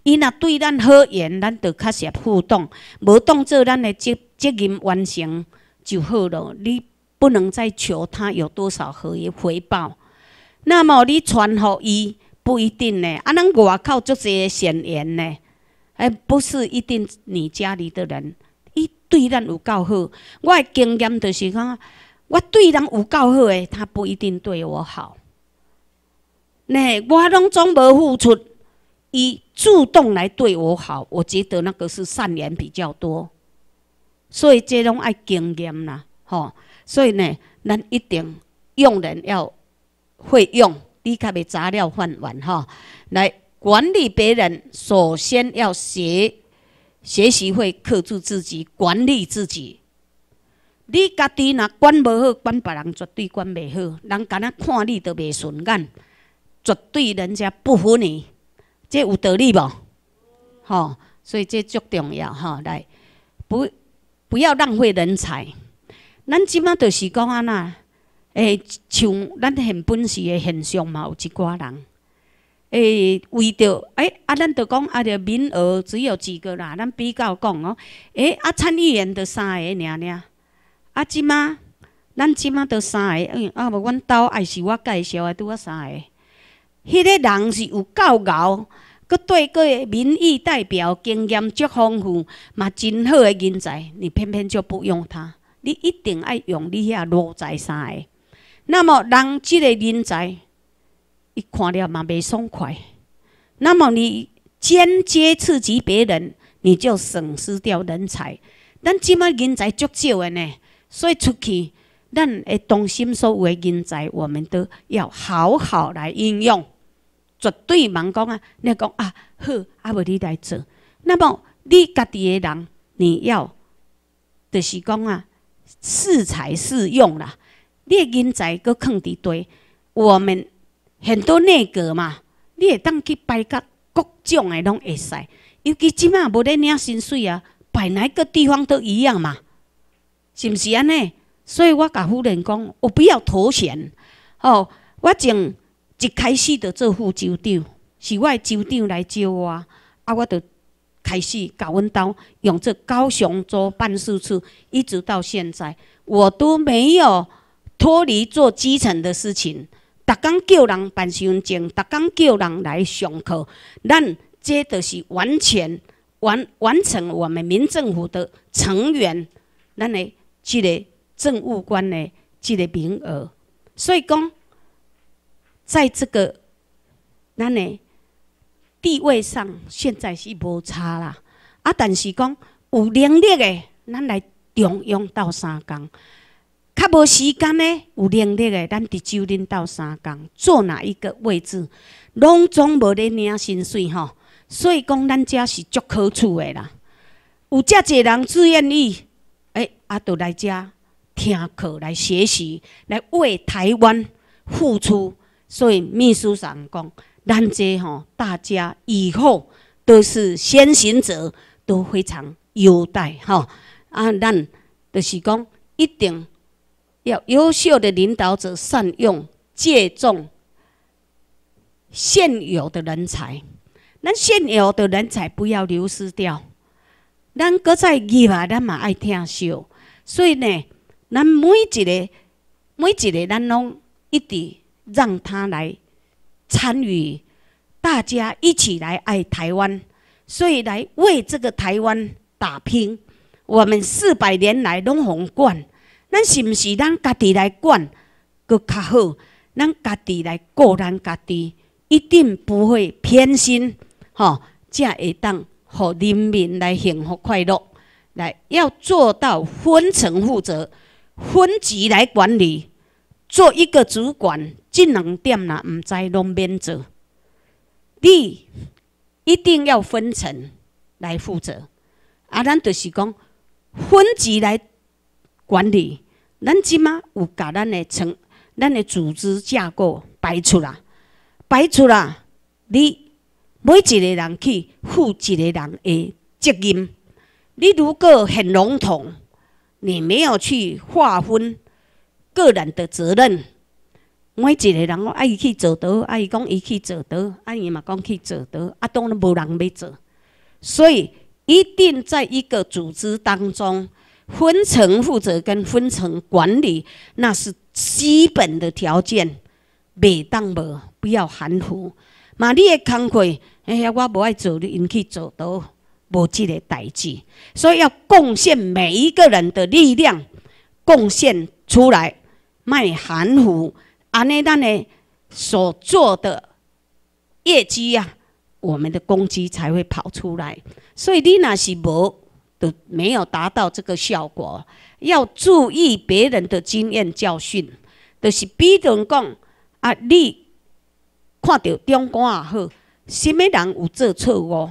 伊若对咱好言，咱就确实互动，无当做咱诶责责任完成就好咯。你。不能再求他有多少回回报。那么你传福伊不一定呢。啊，咱外口这些善言呢，哎，不是一定你家里的人，伊对咱有够好。我的经验就是讲，我对人有够好，的，他不一定对我好。呢，我拢总无付出，伊主动来对我好，我觉得那个是善缘比较多。所以这种爱经验啦，吼。所以呢，咱一定用人要会用。你卡咪杂料饭碗哈，来管理别人，首先要学学习会克制自己，管理自己。你家己若管无好，管别人绝对管袂好，人囝仔看你都袂顺眼，绝对人家不服你，这有道理不？哈，所以这足重要哈，来不不要浪费人才。咱即马就是讲安呐，诶，像咱现本市诶现象嘛有一挂人，诶，为着诶啊，咱著讲啊着名额只有几个啦，咱比较讲哦，诶啊，参议员著三个尔尔，啊即马，咱即马著三个，啊无阮兜也是我介绍诶，拄啊三个，迄个人是有够高，佮对个民意代表经验足丰富嘛真好个人才，你偏偏就不用他。你一定爱用你遐人才三个？那么人即个人才，伊看了嘛袂爽快。那么你间接刺激别人，你就损失掉人才。咱即马人才足少的呢，所以出去咱诶，中心所有的人才，我们都要好好来应用，绝对茫讲啊，你讲啊，好，啊，无你来做。那么你家己的人，你要就是讲啊。适才适用啦。你的人才搁放伫堆。我们很多内阁嘛，你会当去摆甲各种诶拢会使。尤其即啊无咧领薪水啊，摆哪个地方都一样嘛，是毋是安尼？所以我甲夫人讲，我不要妥协。哦，我从一开始就做副州长，是我的州长来招我，啊，我着。开始搞阮兜用这高雄做办事处，一直到现在，我都没有脱离做基层的事情。逐工叫人办身份证，逐工叫人来上课，咱这都是完全完完成我们民政府的成员，咱的即个政务官的即个名额。所以讲，在这个，咱的。地位上现在是无差啦，啊，但是讲有能力的，咱来中央到三江，较无时间呢，有能力的，咱伫州内到三江，做哪一个位置，拢总无咧领心水吼。所以讲，咱遮是足可取的啦。有遮侪人自愿意，诶，啊，就来遮听课来学习，来为台湾付出。所以秘书长讲。咱这吼，大家以后都是先行者，都非常优待吼。啊！咱就是讲，一定要优秀的领导者善用借重现有的人才，咱现有的人才不要流失掉。咱搁再耳啊，咱嘛爱听秀，所以呢，咱每一个每一个咱拢一定让他来。参与，大家一起来爱台湾，所以来为这个台湾打拼。我们四百年来拢宏管，咱是毋是咱家己来管，佫较好？咱家己来顾咱家己，一定不会偏心，吼，才会当互人民来幸福快乐。来要做到分层负责，分级来管理。做一个主管，这两点啦，唔知拢免做。你一定要分层来负责，啊，咱就是讲分级来管理。咱即马有把咱的层、咱的组织架构摆出来，摆出来，你每一个人去负一个人的责任。你如果很笼统，你没有去划分。个人的责任，每一个人我爱去做到，爱讲伊去做到，阿嘛讲去做到，阿当然无人要做。所以，一定在一个组织当中，分层负责跟分层管理，那是基本的条件，袂当无，不要含糊。嘛，你的工课哎呀，我无爱做，你因去做到，无即个代志。所以，要贡献每一个人的力量，贡献出来。卖含糊，安尼咱呢所做的业绩啊，我们的攻击才会跑出来。所以你那是无，都没有达到这个效果。要注意别人的经验教训，就是比如讲，啊，你看到中国也好，什么人有做错误，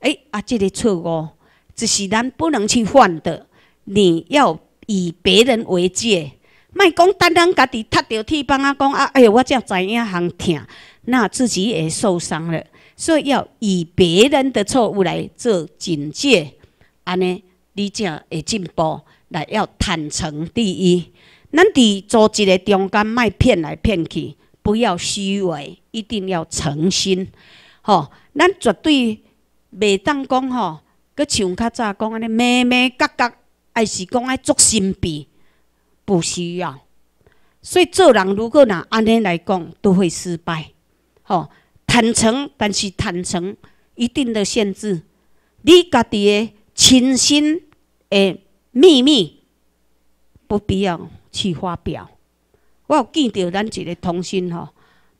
哎，啊，这个错误就是咱不能去犯的。你要以别人为戒。卖讲单，单家己踢着铁棒啊！讲啊，哎哟，我才知影，通疼，那自己也受伤了。所以要以别人的错误来做警戒，安尼你才会进步。来要坦诚第一，咱伫组织个中间卖骗来骗去，不要虚伪，一定要诚心。吼，咱绝对袂当讲吼，佮像较早讲安尼，歪歪角角，也是讲爱作心病。不需要，所以做人如果拿安尼来讲，都会失败。吼，坦诚，但是坦诚一定的限制。你家己的亲身的秘密，不必要去发表。我有见到咱一个童心吼，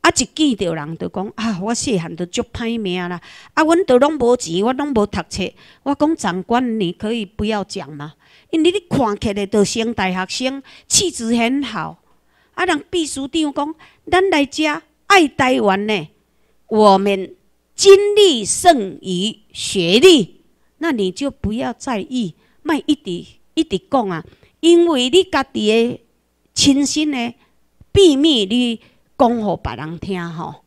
啊，一见到人就讲啊，我细汉就足歹命啦，啊，阮都拢无钱，我拢无读册。我讲长官，你可以不要讲嘛。因为你看起来都像大学生，气质很好。啊，人秘书长讲，咱来遮爱台湾呢。我们精力胜于学历，那你就不要在意卖一直一直讲啊。因为你家己的亲身的秘密你讲给别人听吼。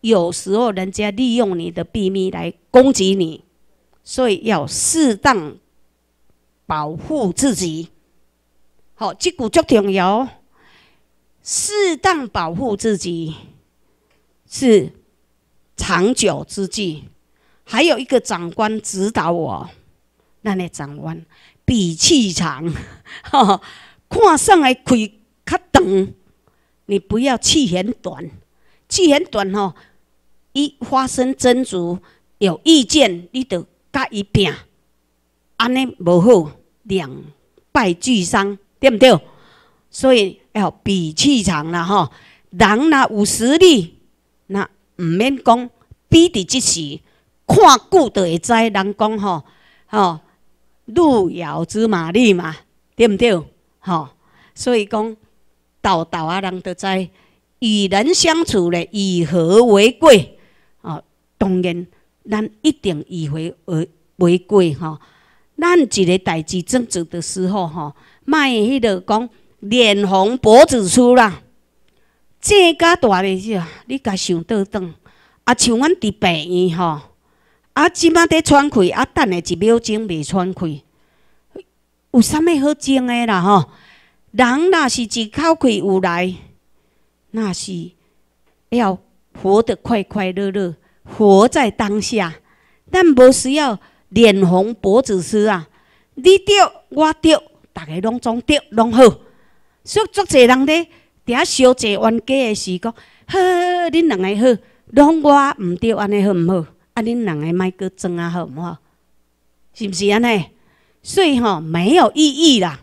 有时候人家利用你的秘密来攻击你，所以要适当。保护自己，好，这股足重要。适当保护自己是长久之计。还有一个长官指导我，那你长官比气长，(laughs) 看上来腿较长，你不要气很短，气很短哦，一发生争执有意见，你得甲伊拼。安尼无好，两败俱伤，对毋对？所以要比气场啦，吼！人若有实力，那毋免讲，比伫即时看久都会知。人讲吼，吼，路遥知马力嘛，对毋对？吼，所以讲，豆豆啊，人著知，与人相处咧，以和为贵吼，当然，咱一定以和为为贵，吼。咱一个代志做做的时候，吼，莫迄落讲脸红脖子粗啦，这家大是啊，你家想倒转啊，像阮伫病院吼，啊，即马伫喘气，啊，等下一秒钟袂喘气，有啥物好争的啦？吼？人若是一口气有来，那是要活得快快乐乐，活在当下，咱无需要。脸红脖子粗啊！你对，我对，大家拢总对，拢好。所以，足侪人咧，遐小姐冤家诶时，讲：呵，恁两个好，拢我毋对安尼好毋好？啊，恁两个卖去争啊好毋好？是毋是安尼？所以吼，没有意义啦，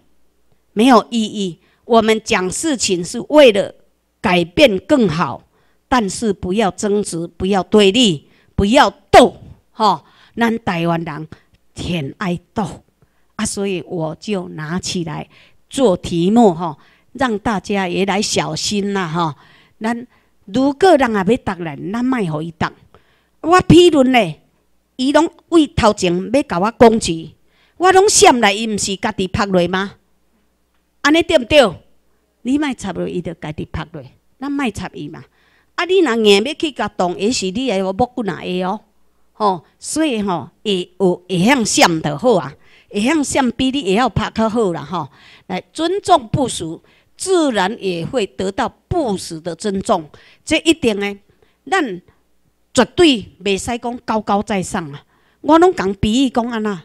没有意义。我们讲事情是为了改变更好，但是不要争执，不要对立，不要斗，吼。咱台湾人偏爱斗啊，所以我就拿起来做题目吼，让大家也来小心啦吼，咱如果人也要斗来，咱莫互伊斗。我批论咧，伊拢为头前要甲我攻击，我拢闪来伊毋是家己拍落吗？安尼对毋对？你莫插落伊，就家己拍落，咱莫插伊嘛。啊，你若硬要去甲动，也是你来我不顾哪个哦。哦，所以吼，会有会向闪就好啊，会向闪比你会晓拍较好啦，吼，来尊重部署，自然也会得到部署的尊重。这一点呢，咱绝对袂使讲高高在上啊。我拢讲比喻讲安那，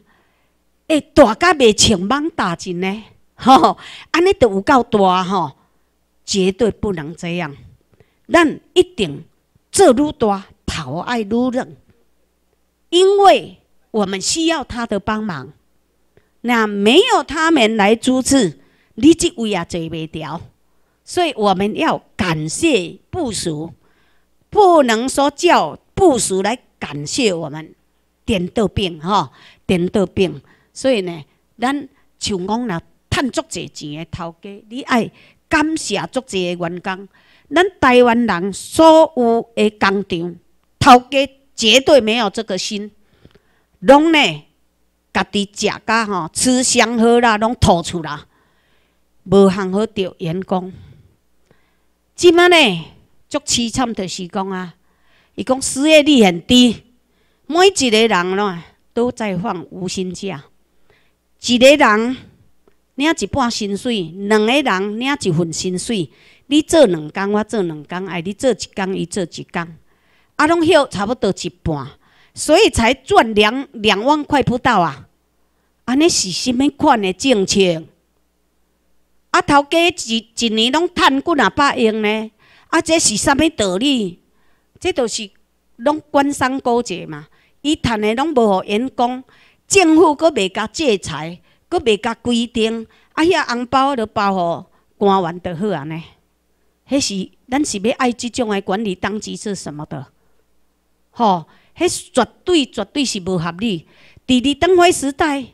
诶，大家袂穿棒打进呢，吼，安尼都有够大吼，绝对不能这样。咱一定做愈大，头爱愈人。因为我们需要他的帮忙，那没有他们来主持，你这位也做袂了。所以我们要感谢部署，不能说叫部署来感谢我们，颠倒病哈，颠倒病。所以呢，咱像我们那赚足侪钱的头家，你爱感谢足侪的员工。咱台湾人所有的工厂，头家。绝对没有这个心，拢呢，家己食咖吼，吃香喝辣，拢吐出来，无行好调员工。今仔呢，足凄惨的就是讲啊，伊讲失业率很低，每一个人咯都在放无薪假，一个人领一半薪水，两个人领一份薪水，你做两工，我做两工，爱你做一天，伊做一天。啊，拢歇差不多一半，所以才赚两两万块不到啊！安尼是甚物款的政策？啊，头家一一年拢趁几若百英呢？啊，这是甚物道理？这都是拢官商勾结嘛！伊趁的拢无给员工，政府佫袂甲制裁，佫袂甲规定，啊，遐红包就包互官员就好安尼。迄是咱是要爱即种的管理当局是什么的？吼，迄绝对绝对是无合理。伫二，当个时代，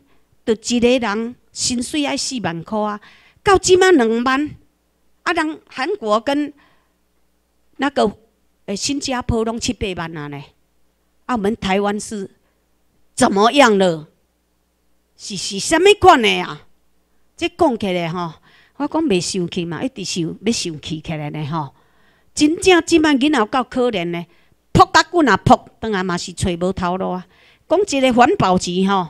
著一个人薪水爱四万块啊，到即满两万。啊，人韩国跟那个诶新加坡拢七八万啊咧，啊，我们台湾是怎么样了？是是虾米款的啊？这讲起来吼，我讲袂生气嘛，一直想要生气起来呢。吼。真正即满囡仔够可怜嘞。扑达滚啊！扑，当来嘛是揣无头路啊！讲一个环保局吼，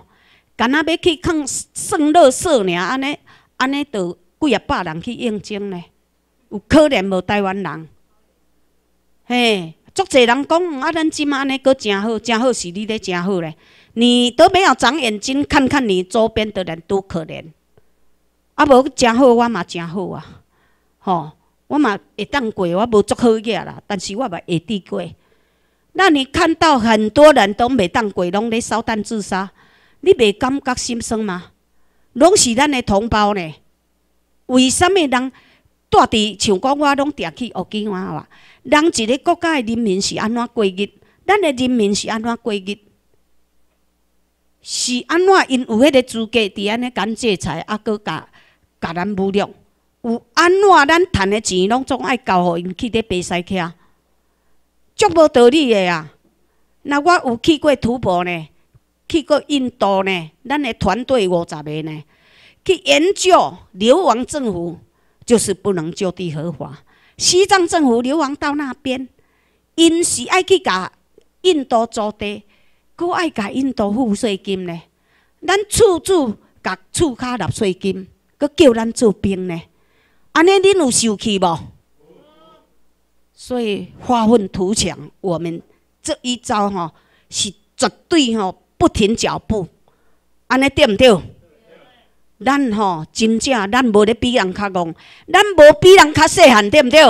干那要去创算垃圾尔，安尼安尼，着几啊百人去应征呢？有可能无台湾人？嘿，足济人讲，啊，咱即满安尼阁真好，真好是你咧真好咧。你都没有长眼睛看看你周边的人多可怜，啊无真好，我嘛真好啊！吼，我嘛会当过，我无足好个啦，但是我嘛会当过。那你看到很多人都袂当过，拢咧烧炭自杀，你袂感觉心酸吗？拢是咱的同胞呢，为虾米人住伫像讲我拢疎去学吉安啊？人一个国家的人民是安怎过日？咱的人民是安怎过日？是安怎因有迄个资格伫安尼干制裁，阿哥甲甲咱无良，有安怎咱赚的钱拢总爱交给因去咧白西徛？足无道理的啊！那我有去过徒步呢，去过印度呢，咱的团队五十个呢，去研究流亡政府就是不能就地合法。西藏政府流亡到那边，因是爱去甲印度租地，佫爱甲印度付税金呢，咱处处甲厝卡纳税金，佫叫咱做兵呢，安尼恁有生气无？所以发愤图强，我们这一招吼，是绝对吼不停脚步，安尼对毋对？咱吼真正咱无咧比人较戆，咱无比人较细汉对毋对？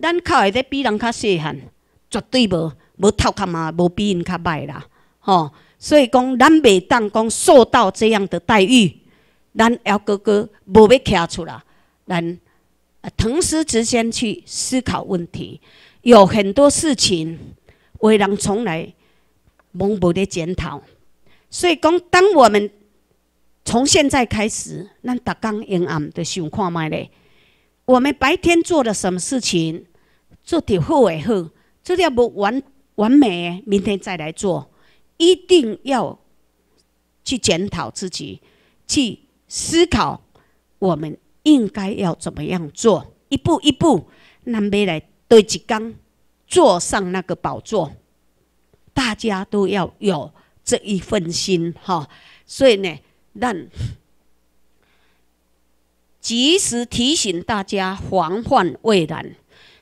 咱靠会咧比人较细汉，绝对无无头壳嘛，无比因较歹啦，吼。所以讲，咱袂当讲受到这样的待遇，咱还哥哥无要徛出啦，咱。同时之间去思考问题，有很多事情，为人从来盲不的检讨。所以讲，当我们从现在开始，咱白天、阴暗都想看卖咧，我们白天做了什么事情，做得好也好，做得不完完美，明天再来做，一定要去检讨自己，去思考我们。应该要怎么样做？一步一步，让未来对即将坐上那个宝座，大家都要有这一份心哈。所以呢，让及时提醒大家防患未然。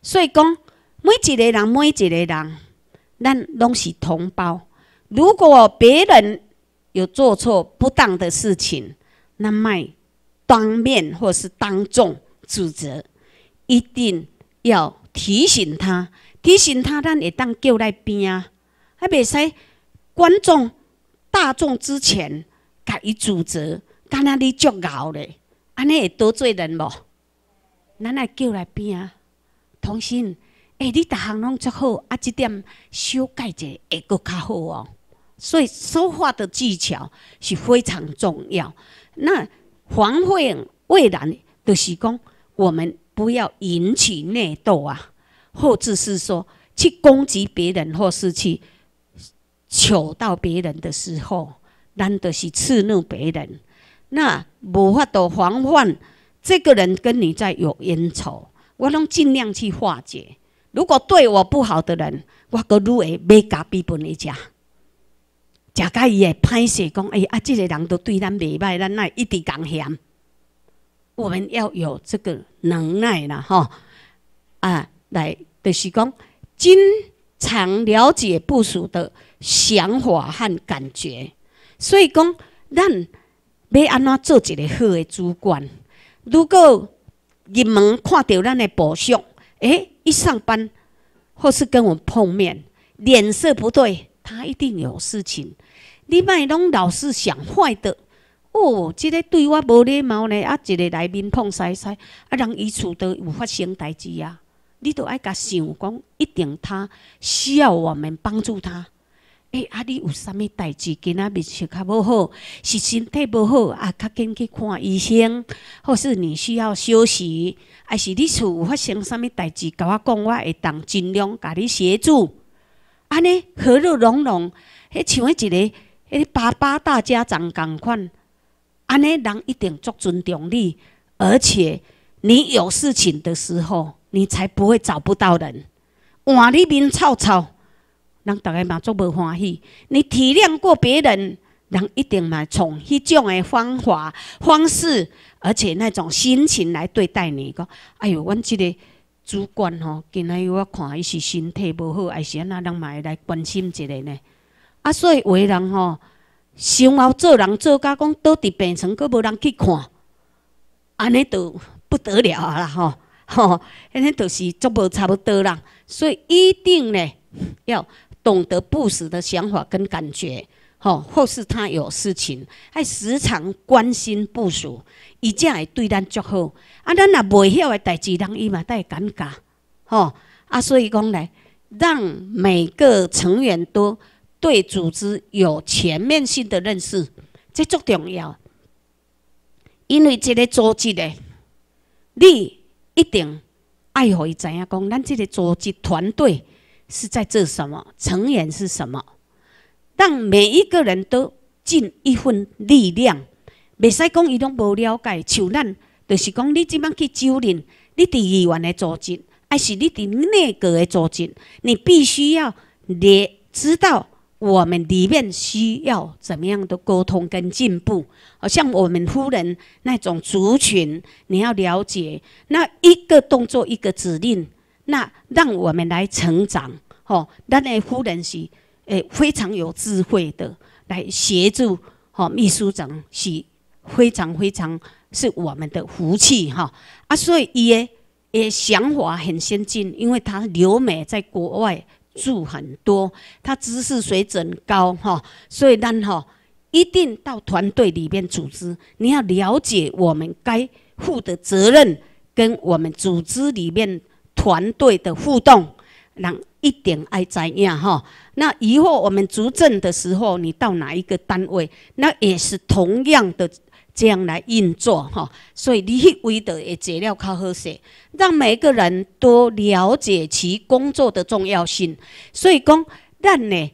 所以讲，每一个人，每一个人，咱拢是同胞。如果别人有做错不当的事情，那卖。当面或是当众指责，一定要提醒他，提醒他，咱会当叫来边啊，啊，袂使观众、大众之前，甲伊指责，干那哩作呕咧，安尼会得罪人无？咱来叫来边啊，童心，哎，你逐项拢足好，啊，即点修改一下会佫较好哦。所以说话的技巧是非常重要。那。防范未然，就是讲，我们不要引起内斗啊，或者是说去攻击别人，或是去求到别人的时候，难的是刺怒别人。那无法度防范这个人跟你在有冤仇，我拢尽量去化解。如果对我不好的人，我个女儿买咖啡不离家。假甲伊会歹势讲，哎啊，即个人都对咱袂歹，咱也一直感嫌。我们要有这个能耐啦，吼啊，来就是讲，经常了解部属的想法和感觉。所以讲，咱要安怎做一个好的主管？如果入门看到咱的部属，哎，一上班或是跟我们碰面，脸色不对，他一定有事情。你莫拢老是想坏的哦！即个对我无礼貌呢，啊，一个内面碰西西，啊，人伊厝都有发生代志啊。你都爱甲想讲，一定他需要我们帮助他。哎，啊，你有啥物代志，囡仔面是较无好，是身体无好，啊，较紧去看医生，或是你需要休息，还是你厝有发生啥物代志，甲我讲，我会当尽量甲你协助。安尼和乐融融，迄像一个。个爸爸，大家长共款，安尼人一定足尊重你，而且你有事情的时候，你才不会找不到人。换你面臭臭，人大家嘛足无欢喜。你体谅过别人，人一定嘛从迄种诶方法、方式，而且那种心情来对待你。讲，哎哟，阮即个主管吼，今仔日我看伊是身体无好，还是安那人嘛会来关心一下呢？啊，所以为人吼，想要做人做到讲倒伫病床，阁无人去看，安尼就不得了啊啦！吼吼，安尼就是足无差不多啦。所以一定呢，(laughs) 要懂得部署的想法跟感觉，吼，或是他有事情，爱时常关心部署，伊才会对咱足好。啊，咱若袂晓的代志，人伊嘛会尴尬，吼。啊，所以讲呢，让每个成员都。对组织有全面性的认识，这足重要。因为这个组织呢，你一定爱会知影讲？咱这个组织团队是在做什么？成员是什么？让每一个人都尽一份力量，袂使讲伊拢无了解。像咱就是讲，你即摆去招人，你伫医院的组织，还是你伫那个个组织，你必须要你知道。我们里面需要怎么样的沟通跟进步？好像我们夫人那种族群，你要了解那一个动作一个指令，那让我们来成长。吼，那那夫人是诶非常有智慧的，来协助。吼，秘书长是非常非常是我们的福气哈。啊，所以也也想法很先进，因为他留美在国外。助很多，他知识水准高哈，所以咱哈一定到团队里边组织，你要了解我们该负的责任，跟我们组织里面团队的互动，那一点爱怎样哈。那以后我们执政的时候，你到哪一个单位，那也是同样的。这样来运作哈，所以你位的也主了较好势，让每个人都了解其工作的重要性。所以讲，咱呢，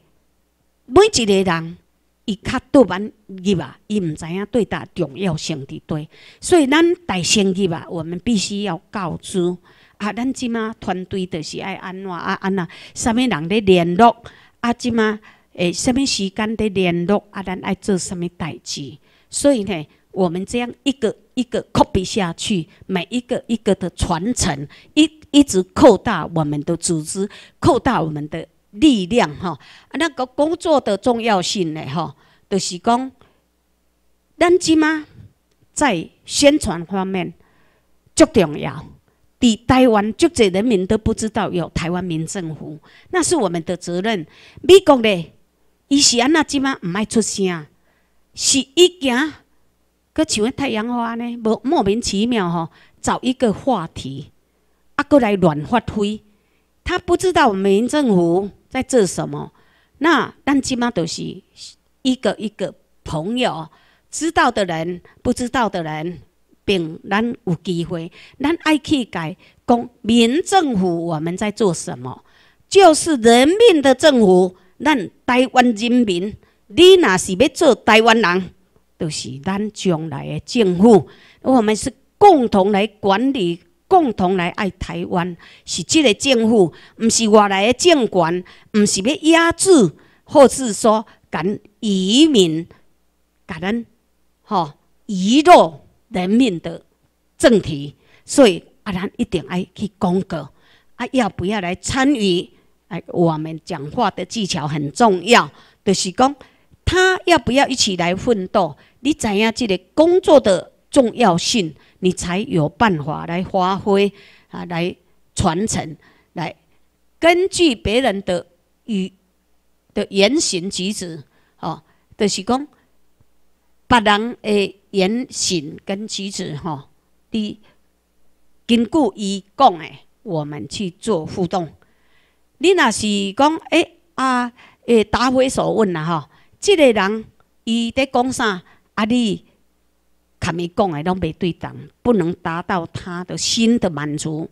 每一个人，伊较老板入啊，伊毋知影对呾重要性伫底。所以咱大先入啊，我们必须要告知啊。咱即啊，团队著是爱安怎啊安那？啥物人咧联络啊？即啊，诶，啥物时间咧联络啊？咱爱做啥物代志？所以呢。我们这样一个一个 copy 下去，每一个一个的传承，一一直扩大我们的组织，扩大我们的力量，哈。啊，那个工作的重要性呢，哈，就是讲，咱即妈在宣传方面最重要。伫台湾最济人民都不知道有台湾民政府，那是我们的责任。美国呢，伊是安那即妈毋爱出声，是伊惊。搁像太阳花呢，无莫名其妙吼，找一个话题，啊，搁来乱发挥。他不知道民政府在做什么。那但起码都是一个一个朋友知道的人，不知道的人，并咱有机会，咱爱去改讲民政府我们在做什么，就是人民的政府。咱台湾人民，你若是要做台湾人。就是咱将来的政府，我们是共同来管理，共同来爱台湾。是即个政府，毋是外来的政权，毋是要压制，或是说敢移民，敢咱吼遗乐人民的政体，所以啊，咱一定爱去广告啊，要不要来参与？哎，我们讲话的技巧很重要。就是讲，他要不要一起来奋斗？你知样？这个工作的重要性，你才有办法来发挥啊，来传承，来根据别人的语的言行举止，哦，就是讲别人的言行跟举止，哦，你根据伊讲的，我们去做互动。你若是讲诶啊诶，答非所问啦，哈，这个人伊在讲啥？啊，你肯伊讲诶，拢被对等，不能达到他的心的满足，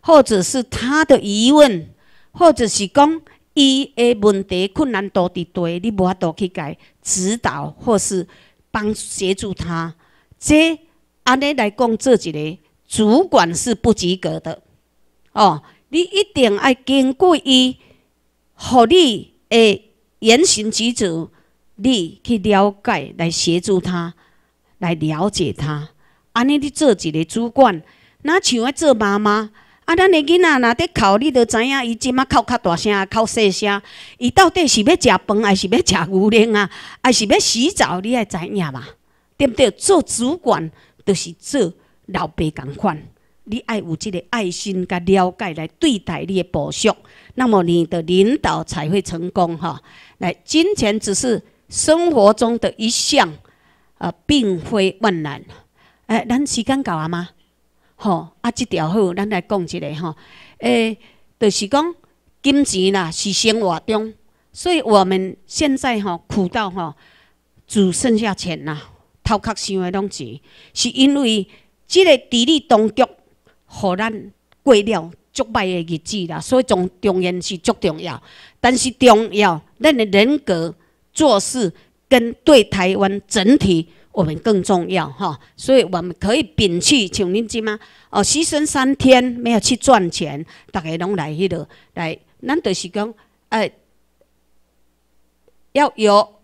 或者是他的疑问，或者是讲伊诶问题困难多伫多，你无法度去改指导或是帮协助他，这安尼来讲，这一个主管是不及格的哦。你一定爱经过伊互理诶言行举止。你去了解，来协助他，来了解他。安尼，你做一个主管，那像做妈妈，啊，咱个囡仔若伫哭，你都知影伊即马哭较大声，哭细声，伊到底是要食饭，还是要食牛奶啊，还是要洗澡，你爱知影嘛？对不对？做主管就是做老爸共款，你爱有即个爱心，甲了解来对待你个部属，那么你的领导才会成功吼。来，金钱只是。生活中的一项，呃，并非万难。哎，咱时间到啊吗？好，啊，即条好，咱来讲一个哈。哎，就是讲金钱啦，是生活中，所以我们现在哈苦到哈，只剩下钱啦，头壳想的拢钱，是因为即个地理当局，互咱过了足歹的日子啦，所以重中原是足重要，但是重要，咱个人格。做事跟对台湾整体，我们更重要哈，所以我们可以摒弃，请您即吗？哦，牺牲三天没有去赚钱，大家拢来迄度来，咱就是讲，哎，要有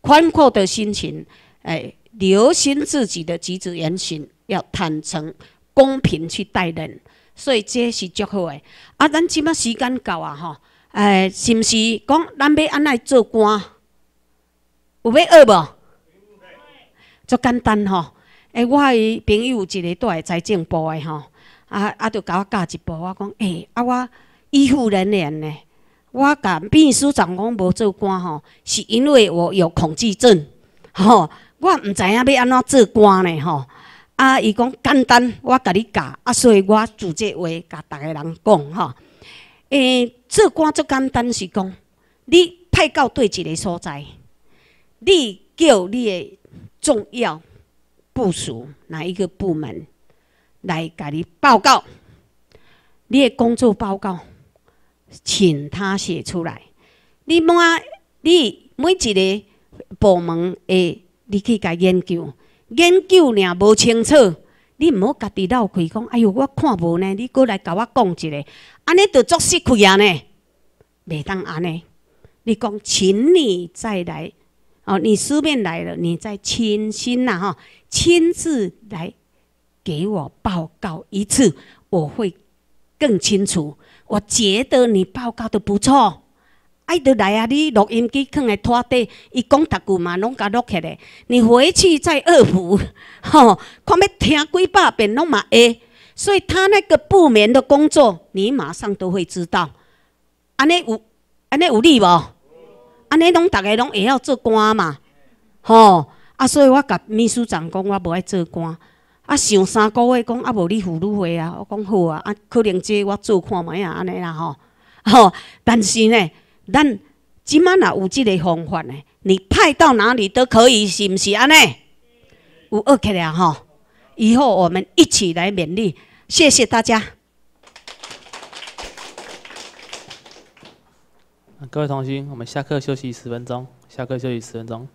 宽阔的心情，哎，留心自己的举止言行，要坦诚、公平去待人，所以这是最好诶。啊，咱即马时间到啊吼。诶，是毋是讲咱要安奈做官？有要学无？足简单吼！诶，我个朋友一个在财政部的吼，啊啊，就甲我教一步。我讲诶，啊我医护人员呢？我甲秘书长讲无做官吼，是因为我有恐惧症吼。我毋知影要安怎做官呢吼？啊，伊讲简单，我甲你教。啊，所以我拄即话甲逐个人讲吼。诶，做官足简单，是讲你派到对一个所在，你叫你的重要部署哪一个部门来甲你报告，你的工作报告，请他写出来。你每你每一个部门诶，你去甲研究，研究了无清楚。你毋好家己闹开，讲哎哟，我看无呢，你过来甲我讲一下，安尼就作死去啊呢，袂当安尼。你讲，请你再来，哦，你书面来了，你再亲心呐哈，亲自来给我报告一次，我会更清楚。我觉得你报告的不错。爱就来啊！你录音机放个拖底，伊讲逐句嘛，拢甲录起来。你回去再恶补，吼，看要听几百遍拢嘛会。所以他那个部门的工作，你马上都会知道。安尼有安尼有利无？安尼拢逐个拢会晓做官嘛，吼！啊，所以我甲秘书长讲，我无爱做官。啊，想三个月讲啊无你妇女会啊，我讲好啊，啊，可能这我做看下啊，安尼啦吼，吼，但是呢。咱即满也有这个方法呢，你派到哪里都可以，是不是安尼？有学起了吼，以后我们一起来勉励，谢谢大家。各位同学，我们下课休息十分钟。下课休息十分钟。